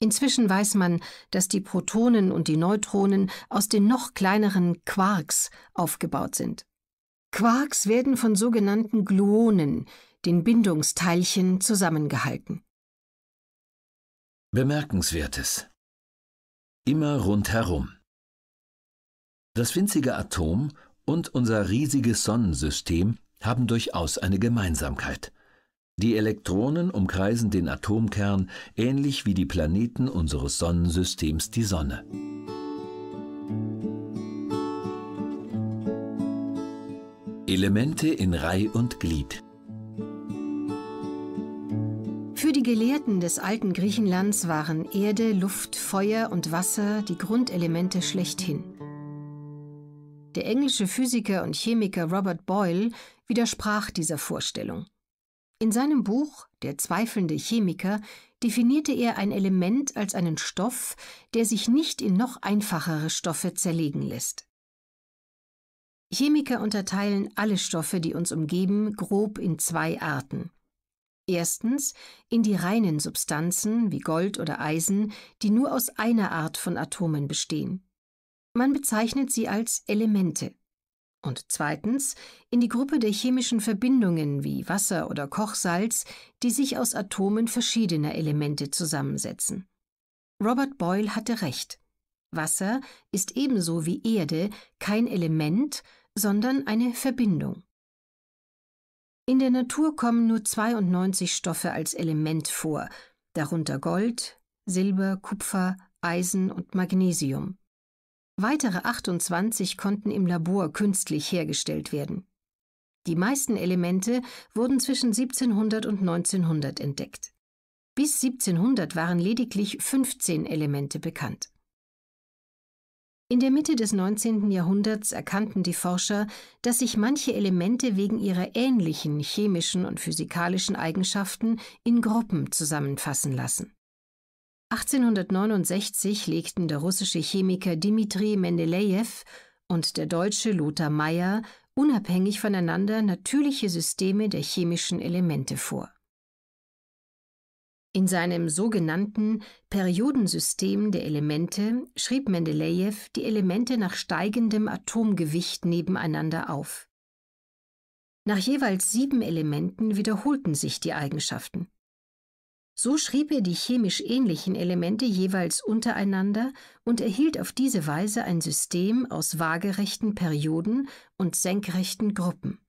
Inzwischen weiß man, dass die Protonen und die Neutronen aus den noch kleineren Quarks aufgebaut sind. Quarks werden von sogenannten Gluonen, den Bindungsteilchen, zusammengehalten. Bemerkenswertes. Immer rundherum. Das winzige Atom und unser riesiges Sonnensystem haben durchaus eine Gemeinsamkeit. Die Elektronen umkreisen den Atomkern ähnlich wie die Planeten unseres Sonnensystems die Sonne. Elemente in Reih und Glied. Für die Gelehrten des alten Griechenlands waren Erde, Luft, Feuer und Wasser die Grundelemente schlechthin. Der englische Physiker und Chemiker Robert Boyle widersprach dieser Vorstellung. In seinem Buch Der zweifelnde Chemiker definierte er ein Element als einen Stoff, der sich nicht in noch einfachere Stoffe zerlegen lässt. Chemiker unterteilen alle Stoffe, die uns umgeben, grob in zwei Arten. Erstens in die reinen Substanzen wie Gold oder Eisen, die nur aus einer Art von Atomen bestehen. Man bezeichnet sie als Elemente. Und zweitens in die Gruppe der chemischen Verbindungen wie Wasser oder Kochsalz, die sich aus Atomen verschiedener Elemente zusammensetzen. Robert Boyle hatte recht. Wasser ist ebenso wie Erde kein Element, sondern eine Verbindung. In der Natur kommen nur 92 Stoffe als Element vor, darunter Gold, Silber, Kupfer, Eisen und Magnesium. Weitere 28 konnten im Labor künstlich hergestellt werden. Die meisten Elemente wurden zwischen 1700 und 1900 entdeckt. Bis 1700 waren lediglich 15 Elemente bekannt. In der Mitte des 19. Jahrhunderts erkannten die Forscher, dass sich manche Elemente wegen ihrer ähnlichen chemischen und physikalischen Eigenschaften in Gruppen zusammenfassen lassen. 1869 legten der russische Chemiker Dmitri Mendelejew und der deutsche Lothar Meyer unabhängig voneinander natürliche Systeme der chemischen Elemente vor. In seinem sogenannten Periodensystem der Elemente schrieb Mendelejew die Elemente nach steigendem Atomgewicht nebeneinander auf. Nach jeweils sieben Elementen wiederholten sich die Eigenschaften. So schrieb er die chemisch ähnlichen Elemente jeweils untereinander und erhielt auf diese Weise ein System aus waagerechten Perioden und senkrechten Gruppen.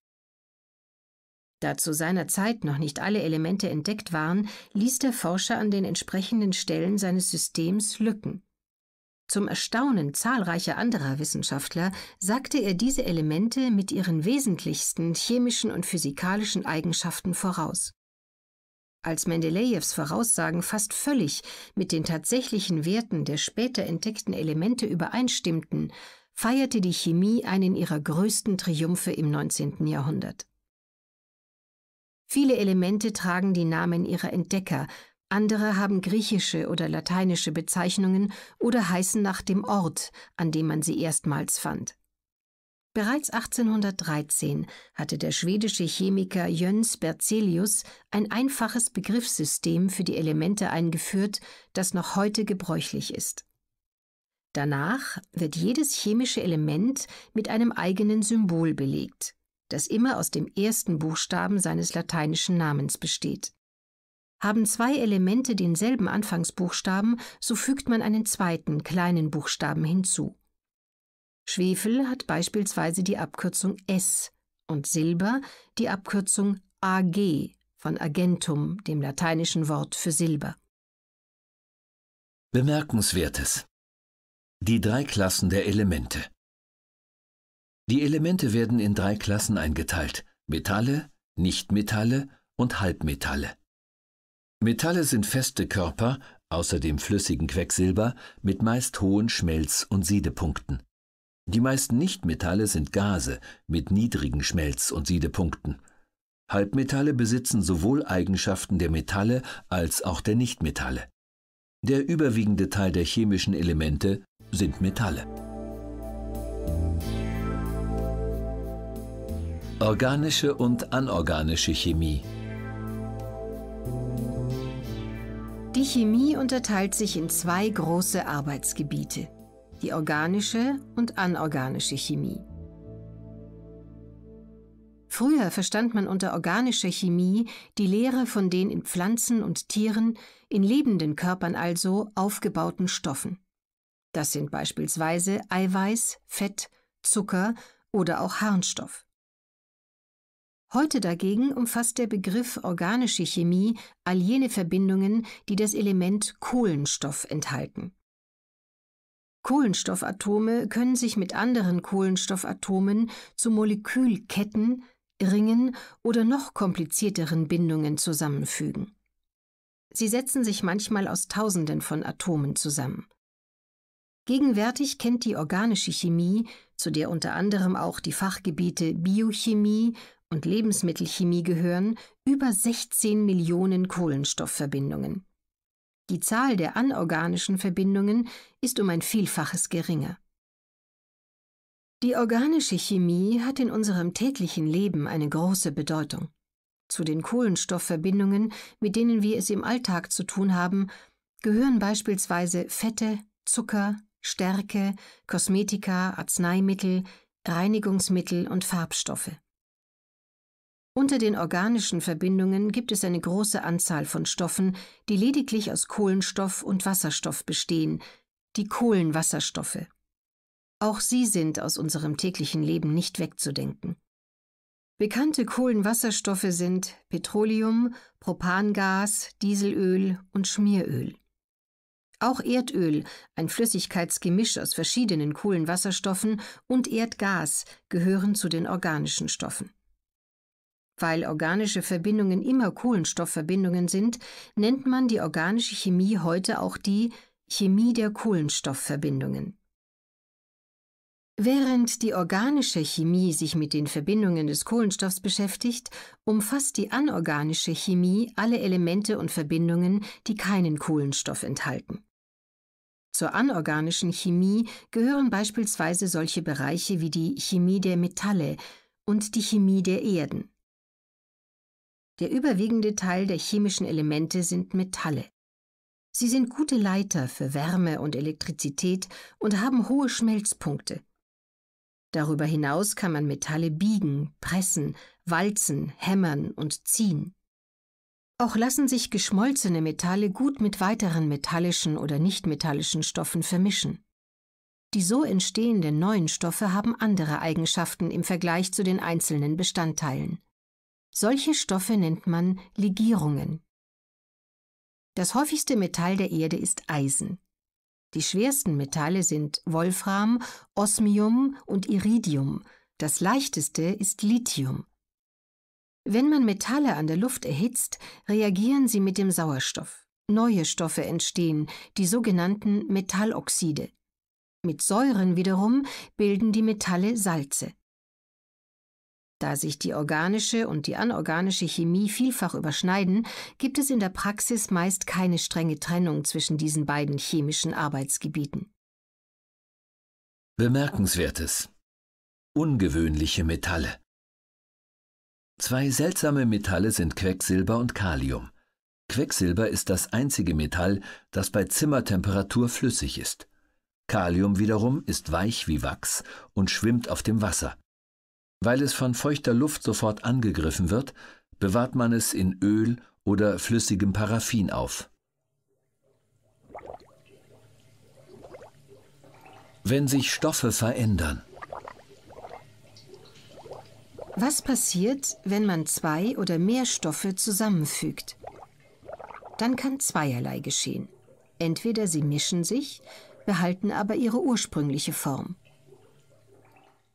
Da zu seiner Zeit noch nicht alle Elemente entdeckt waren, ließ der Forscher an den entsprechenden Stellen seines Systems Lücken. Zum Erstaunen zahlreicher anderer Wissenschaftler sagte er diese Elemente mit ihren wesentlichsten chemischen und physikalischen Eigenschaften voraus. Als Mendelejews Voraussagen fast völlig mit den tatsächlichen Werten der später entdeckten Elemente übereinstimmten, feierte die Chemie einen ihrer größten Triumphe im 19. Jahrhundert. Viele Elemente tragen die Namen ihrer Entdecker, andere haben griechische oder lateinische Bezeichnungen oder heißen nach dem Ort, an dem man sie erstmals fand. Bereits 1813 hatte der schwedische Chemiker Jöns Berzelius ein einfaches Begriffssystem für die Elemente eingeführt, das noch heute gebräuchlich ist. Danach wird jedes chemische Element mit einem eigenen Symbol belegt das immer aus dem ersten Buchstaben seines lateinischen Namens besteht. Haben zwei Elemente denselben Anfangsbuchstaben, so fügt man einen zweiten kleinen Buchstaben hinzu. Schwefel hat beispielsweise die Abkürzung S und Silber die Abkürzung AG von Agentum, dem lateinischen Wort für Silber. Bemerkenswertes. Die drei Klassen der Elemente. Die Elemente werden in drei Klassen eingeteilt. Metalle, Nichtmetalle und Halbmetalle. Metalle sind feste Körper, außer dem flüssigen Quecksilber, mit meist hohen Schmelz- und Siedepunkten. Die meisten Nichtmetalle sind Gase mit niedrigen Schmelz- und Siedepunkten. Halbmetalle besitzen sowohl Eigenschaften der Metalle als auch der Nichtmetalle. Der überwiegende Teil der chemischen Elemente sind Metalle. Organische und anorganische Chemie. Die Chemie unterteilt sich in zwei große Arbeitsgebiete, die organische und anorganische Chemie. Früher verstand man unter organischer Chemie die Lehre von den in Pflanzen und Tieren, in lebenden Körpern also, aufgebauten Stoffen. Das sind beispielsweise Eiweiß, Fett, Zucker oder auch Harnstoff. Heute dagegen umfasst der Begriff organische Chemie all jene Verbindungen, die das Element Kohlenstoff enthalten. Kohlenstoffatome können sich mit anderen Kohlenstoffatomen zu Molekülketten, Ringen oder noch komplizierteren Bindungen zusammenfügen. Sie setzen sich manchmal aus Tausenden von Atomen zusammen. Gegenwärtig kennt die organische Chemie, zu der unter anderem auch die Fachgebiete Biochemie und Lebensmittelchemie gehören über 16 Millionen Kohlenstoffverbindungen. Die Zahl der anorganischen Verbindungen ist um ein Vielfaches geringer. Die organische Chemie hat in unserem täglichen Leben eine große Bedeutung. Zu den Kohlenstoffverbindungen, mit denen wir es im Alltag zu tun haben, gehören beispielsweise Fette, Zucker, Stärke, Kosmetika, Arzneimittel, Reinigungsmittel und Farbstoffe. Unter den organischen Verbindungen gibt es eine große Anzahl von Stoffen, die lediglich aus Kohlenstoff und Wasserstoff bestehen, die Kohlenwasserstoffe. Auch sie sind aus unserem täglichen Leben nicht wegzudenken. Bekannte Kohlenwasserstoffe sind Petroleum, Propangas, Dieselöl und Schmieröl. Auch Erdöl, ein Flüssigkeitsgemisch aus verschiedenen Kohlenwasserstoffen, und Erdgas gehören zu den organischen Stoffen. Weil organische Verbindungen immer Kohlenstoffverbindungen sind, nennt man die organische Chemie heute auch die Chemie der Kohlenstoffverbindungen. Während die organische Chemie sich mit den Verbindungen des Kohlenstoffs beschäftigt, umfasst die anorganische Chemie alle Elemente und Verbindungen, die keinen Kohlenstoff enthalten. Zur anorganischen Chemie gehören beispielsweise solche Bereiche wie die Chemie der Metalle und die Chemie der Erden. Der überwiegende Teil der chemischen Elemente sind Metalle. Sie sind gute Leiter für Wärme und Elektrizität und haben hohe Schmelzpunkte. Darüber hinaus kann man Metalle biegen, pressen, walzen, hämmern und ziehen. Auch lassen sich geschmolzene Metalle gut mit weiteren metallischen oder nichtmetallischen Stoffen vermischen. Die so entstehenden neuen Stoffe haben andere Eigenschaften im Vergleich zu den einzelnen Bestandteilen. Solche Stoffe nennt man Legierungen. Das häufigste Metall der Erde ist Eisen. Die schwersten Metalle sind Wolfram, Osmium und Iridium. Das leichteste ist Lithium. Wenn man Metalle an der Luft erhitzt, reagieren sie mit dem Sauerstoff. Neue Stoffe entstehen, die sogenannten Metalloxide. Mit Säuren wiederum bilden die Metalle Salze. Da sich die organische und die anorganische Chemie vielfach überschneiden, gibt es in der Praxis meist keine strenge Trennung zwischen diesen beiden chemischen Arbeitsgebieten. Bemerkenswertes. Ungewöhnliche Metalle. Zwei seltsame Metalle sind Quecksilber und Kalium. Quecksilber ist das einzige Metall, das bei Zimmertemperatur flüssig ist. Kalium wiederum ist weich wie Wachs und schwimmt auf dem Wasser. Weil es von feuchter Luft sofort angegriffen wird, bewahrt man es in Öl oder flüssigem Paraffin auf. Wenn sich Stoffe verändern. Was passiert, wenn man zwei oder mehr Stoffe zusammenfügt? Dann kann zweierlei geschehen. Entweder sie mischen sich, behalten aber ihre ursprüngliche Form.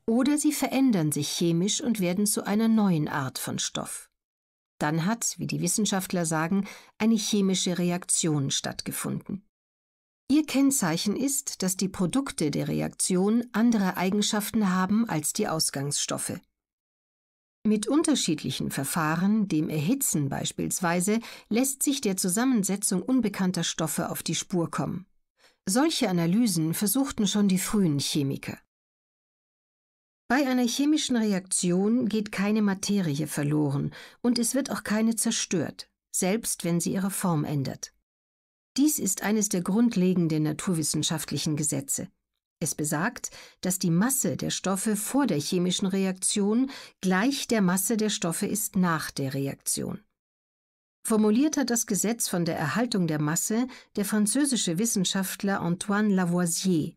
Oder sie verändern sich chemisch und werden zu einer neuen Art von Stoff. Dann hat, wie die Wissenschaftler sagen, eine chemische Reaktion stattgefunden. Ihr Kennzeichen ist, dass die Produkte der Reaktion andere Eigenschaften haben als die Ausgangsstoffe. Mit unterschiedlichen Verfahren, dem Erhitzen beispielsweise, lässt sich der Zusammensetzung unbekannter Stoffe auf die Spur kommen. Solche Analysen versuchten schon die frühen Chemiker. Bei einer chemischen Reaktion geht keine Materie verloren und es wird auch keine zerstört, selbst wenn sie ihre Form ändert. Dies ist eines der grundlegenden naturwissenschaftlichen Gesetze. Es besagt, dass die Masse der Stoffe vor der chemischen Reaktion gleich der Masse der Stoffe ist nach der Reaktion. Formuliert hat das Gesetz von der Erhaltung der Masse der französische Wissenschaftler Antoine Lavoisier.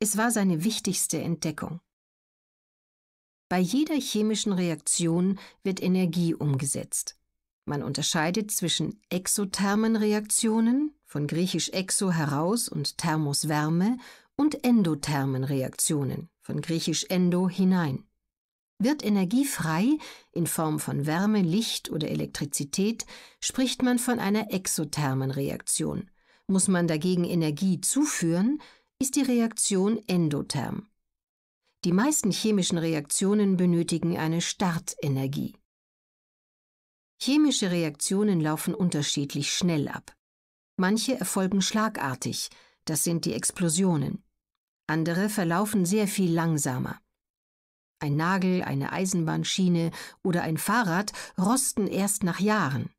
Es war seine wichtigste Entdeckung. Bei jeder chemischen Reaktion wird Energie umgesetzt. Man unterscheidet zwischen exothermen Reaktionen, von griechisch exo heraus und thermos Wärme, und endothermen Reaktionen, von griechisch endo hinein. Wird Energie frei in Form von Wärme, Licht oder Elektrizität, spricht man von einer exothermen Reaktion. Muss man dagegen Energie zuführen, ist die Reaktion endotherm. Die meisten chemischen Reaktionen benötigen eine Startenergie. Chemische Reaktionen laufen unterschiedlich schnell ab. Manche erfolgen schlagartig, das sind die Explosionen. Andere verlaufen sehr viel langsamer. Ein Nagel, eine Eisenbahnschiene oder ein Fahrrad rosten erst nach Jahren.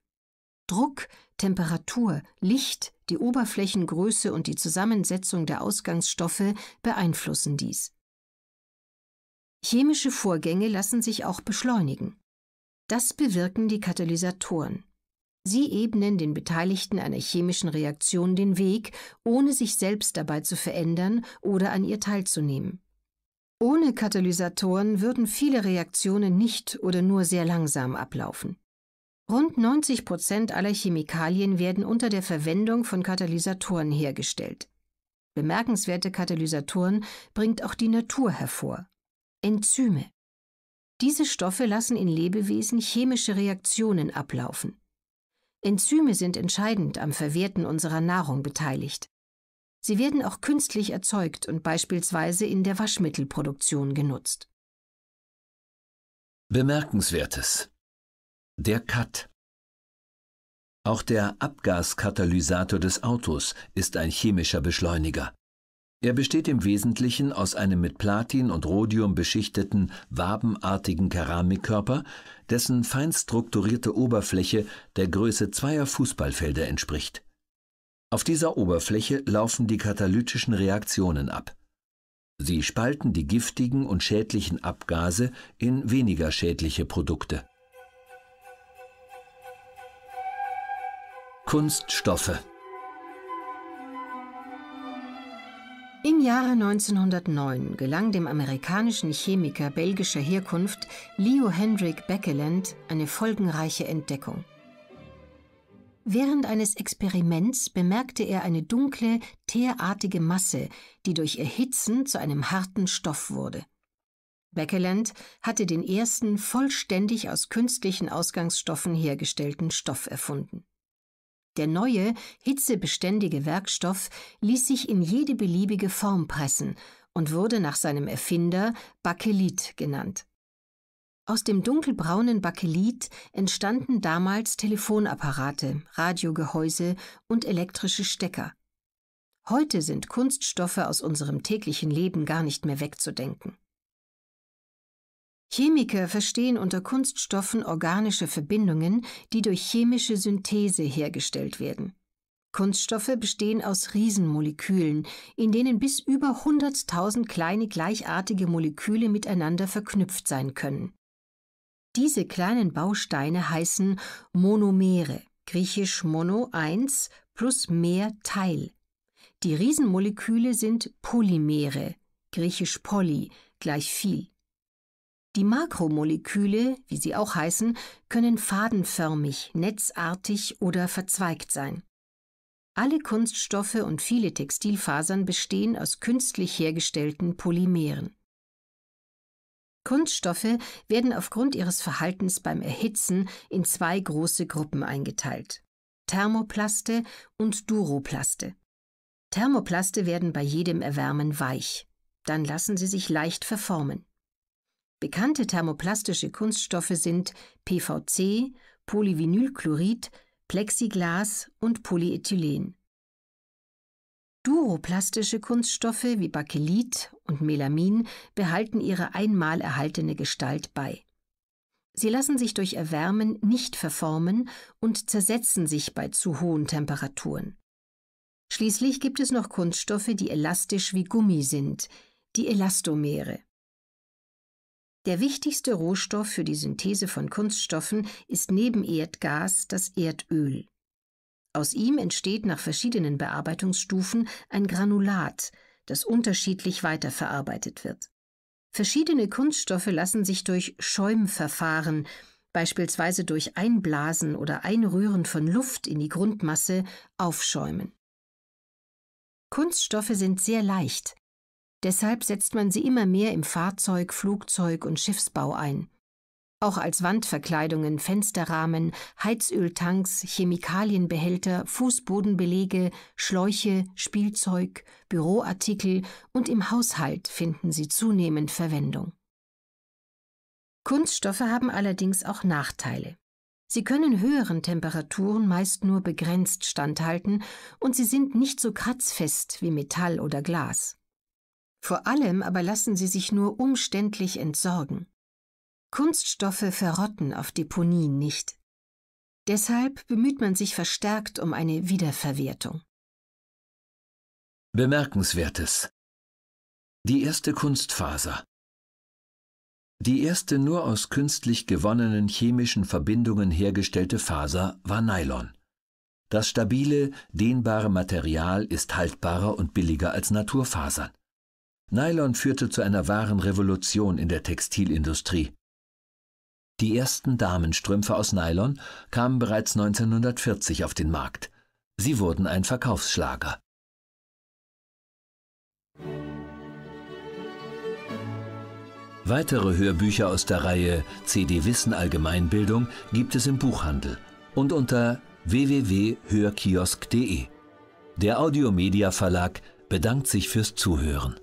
Druck, Temperatur, Licht, die Oberflächengröße und die Zusammensetzung der Ausgangsstoffe beeinflussen dies. Chemische Vorgänge lassen sich auch beschleunigen. Das bewirken die Katalysatoren. Sie ebnen den Beteiligten einer chemischen Reaktion den Weg, ohne sich selbst dabei zu verändern oder an ihr teilzunehmen. Ohne Katalysatoren würden viele Reaktionen nicht oder nur sehr langsam ablaufen. Rund 90 Prozent aller Chemikalien werden unter der Verwendung von Katalysatoren hergestellt. Bemerkenswerte Katalysatoren bringt auch die Natur hervor. Enzyme. Diese Stoffe lassen in Lebewesen chemische Reaktionen ablaufen. Enzyme sind entscheidend am Verwerten unserer Nahrung beteiligt. Sie werden auch künstlich erzeugt und beispielsweise in der Waschmittelproduktion genutzt. Bemerkenswertes. Der Cut. Auch der Abgaskatalysator des Autos ist ein chemischer Beschleuniger. Er besteht im Wesentlichen aus einem mit Platin und Rhodium beschichteten, wabenartigen Keramikkörper, dessen fein strukturierte Oberfläche der Größe zweier Fußballfelder entspricht. Auf dieser Oberfläche laufen die katalytischen Reaktionen ab. Sie spalten die giftigen und schädlichen Abgase in weniger schädliche Produkte. Kunststoffe Im Jahre 1909 gelang dem amerikanischen Chemiker belgischer Herkunft Leo Hendrik Beckeland eine folgenreiche Entdeckung. Während eines Experiments bemerkte er eine dunkle, teerartige Masse, die durch Erhitzen zu einem harten Stoff wurde. Beckeland hatte den ersten vollständig aus künstlichen Ausgangsstoffen hergestellten Stoff erfunden. Der neue, hitzebeständige Werkstoff ließ sich in jede beliebige Form pressen und wurde nach seinem Erfinder Bakelit genannt. Aus dem dunkelbraunen Bakelit entstanden damals Telefonapparate, Radiogehäuse und elektrische Stecker. Heute sind Kunststoffe aus unserem täglichen Leben gar nicht mehr wegzudenken. Chemiker verstehen unter Kunststoffen organische Verbindungen, die durch chemische Synthese hergestellt werden. Kunststoffe bestehen aus Riesenmolekülen, in denen bis über 100.000 kleine gleichartige Moleküle miteinander verknüpft sein können. Diese kleinen Bausteine heißen Monomere, griechisch Mono 1 plus Mehr Teil. Die Riesenmoleküle sind Polymere, griechisch Poly, gleich viel. Die Makromoleküle, wie sie auch heißen, können fadenförmig, netzartig oder verzweigt sein. Alle Kunststoffe und viele Textilfasern bestehen aus künstlich hergestellten Polymeren. Kunststoffe werden aufgrund ihres Verhaltens beim Erhitzen in zwei große Gruppen eingeteilt: Thermoplaste und Duroplaste. Thermoplaste werden bei jedem Erwärmen weich, dann lassen sie sich leicht verformen. Bekannte thermoplastische Kunststoffe sind PVC, Polyvinylchlorid, Plexiglas und Polyethylen. Duroplastische Kunststoffe wie Bakelit und Melamin behalten ihre einmal erhaltene Gestalt bei. Sie lassen sich durch Erwärmen nicht verformen und zersetzen sich bei zu hohen Temperaturen. Schließlich gibt es noch Kunststoffe, die elastisch wie Gummi sind, die Elastomere. Der wichtigste Rohstoff für die Synthese von Kunststoffen ist neben Erdgas das Erdöl. Aus ihm entsteht nach verschiedenen Bearbeitungsstufen ein Granulat, das unterschiedlich weiterverarbeitet wird. Verschiedene Kunststoffe lassen sich durch Schäumverfahren, beispielsweise durch Einblasen oder Einrühren von Luft in die Grundmasse, aufschäumen. Kunststoffe sind sehr leicht, Deshalb setzt man sie immer mehr im Fahrzeug, Flugzeug und Schiffsbau ein. Auch als Wandverkleidungen, Fensterrahmen, Heizöltanks, Chemikalienbehälter, Fußbodenbelege, Schläuche, Spielzeug, Büroartikel und im Haushalt finden sie zunehmend Verwendung. Kunststoffe haben allerdings auch Nachteile. Sie können höheren Temperaturen meist nur begrenzt standhalten und sie sind nicht so kratzfest wie Metall oder Glas. Vor allem aber lassen sie sich nur umständlich entsorgen. Kunststoffe verrotten auf Deponien nicht. Deshalb bemüht man sich verstärkt um eine Wiederverwertung. Bemerkenswertes. Die erste Kunstfaser. Die erste nur aus künstlich gewonnenen chemischen Verbindungen hergestellte Faser war Nylon. Das stabile, dehnbare Material ist haltbarer und billiger als Naturfasern. Nylon führte zu einer wahren Revolution in der Textilindustrie. Die ersten Damenstrümpfe aus Nylon kamen bereits 1940 auf den Markt. Sie wurden ein Verkaufsschlager. Weitere Hörbücher aus der Reihe CD Wissen Allgemeinbildung gibt es im Buchhandel und unter www.hörkiosk.de. Der Audiomedia Verlag bedankt sich fürs Zuhören.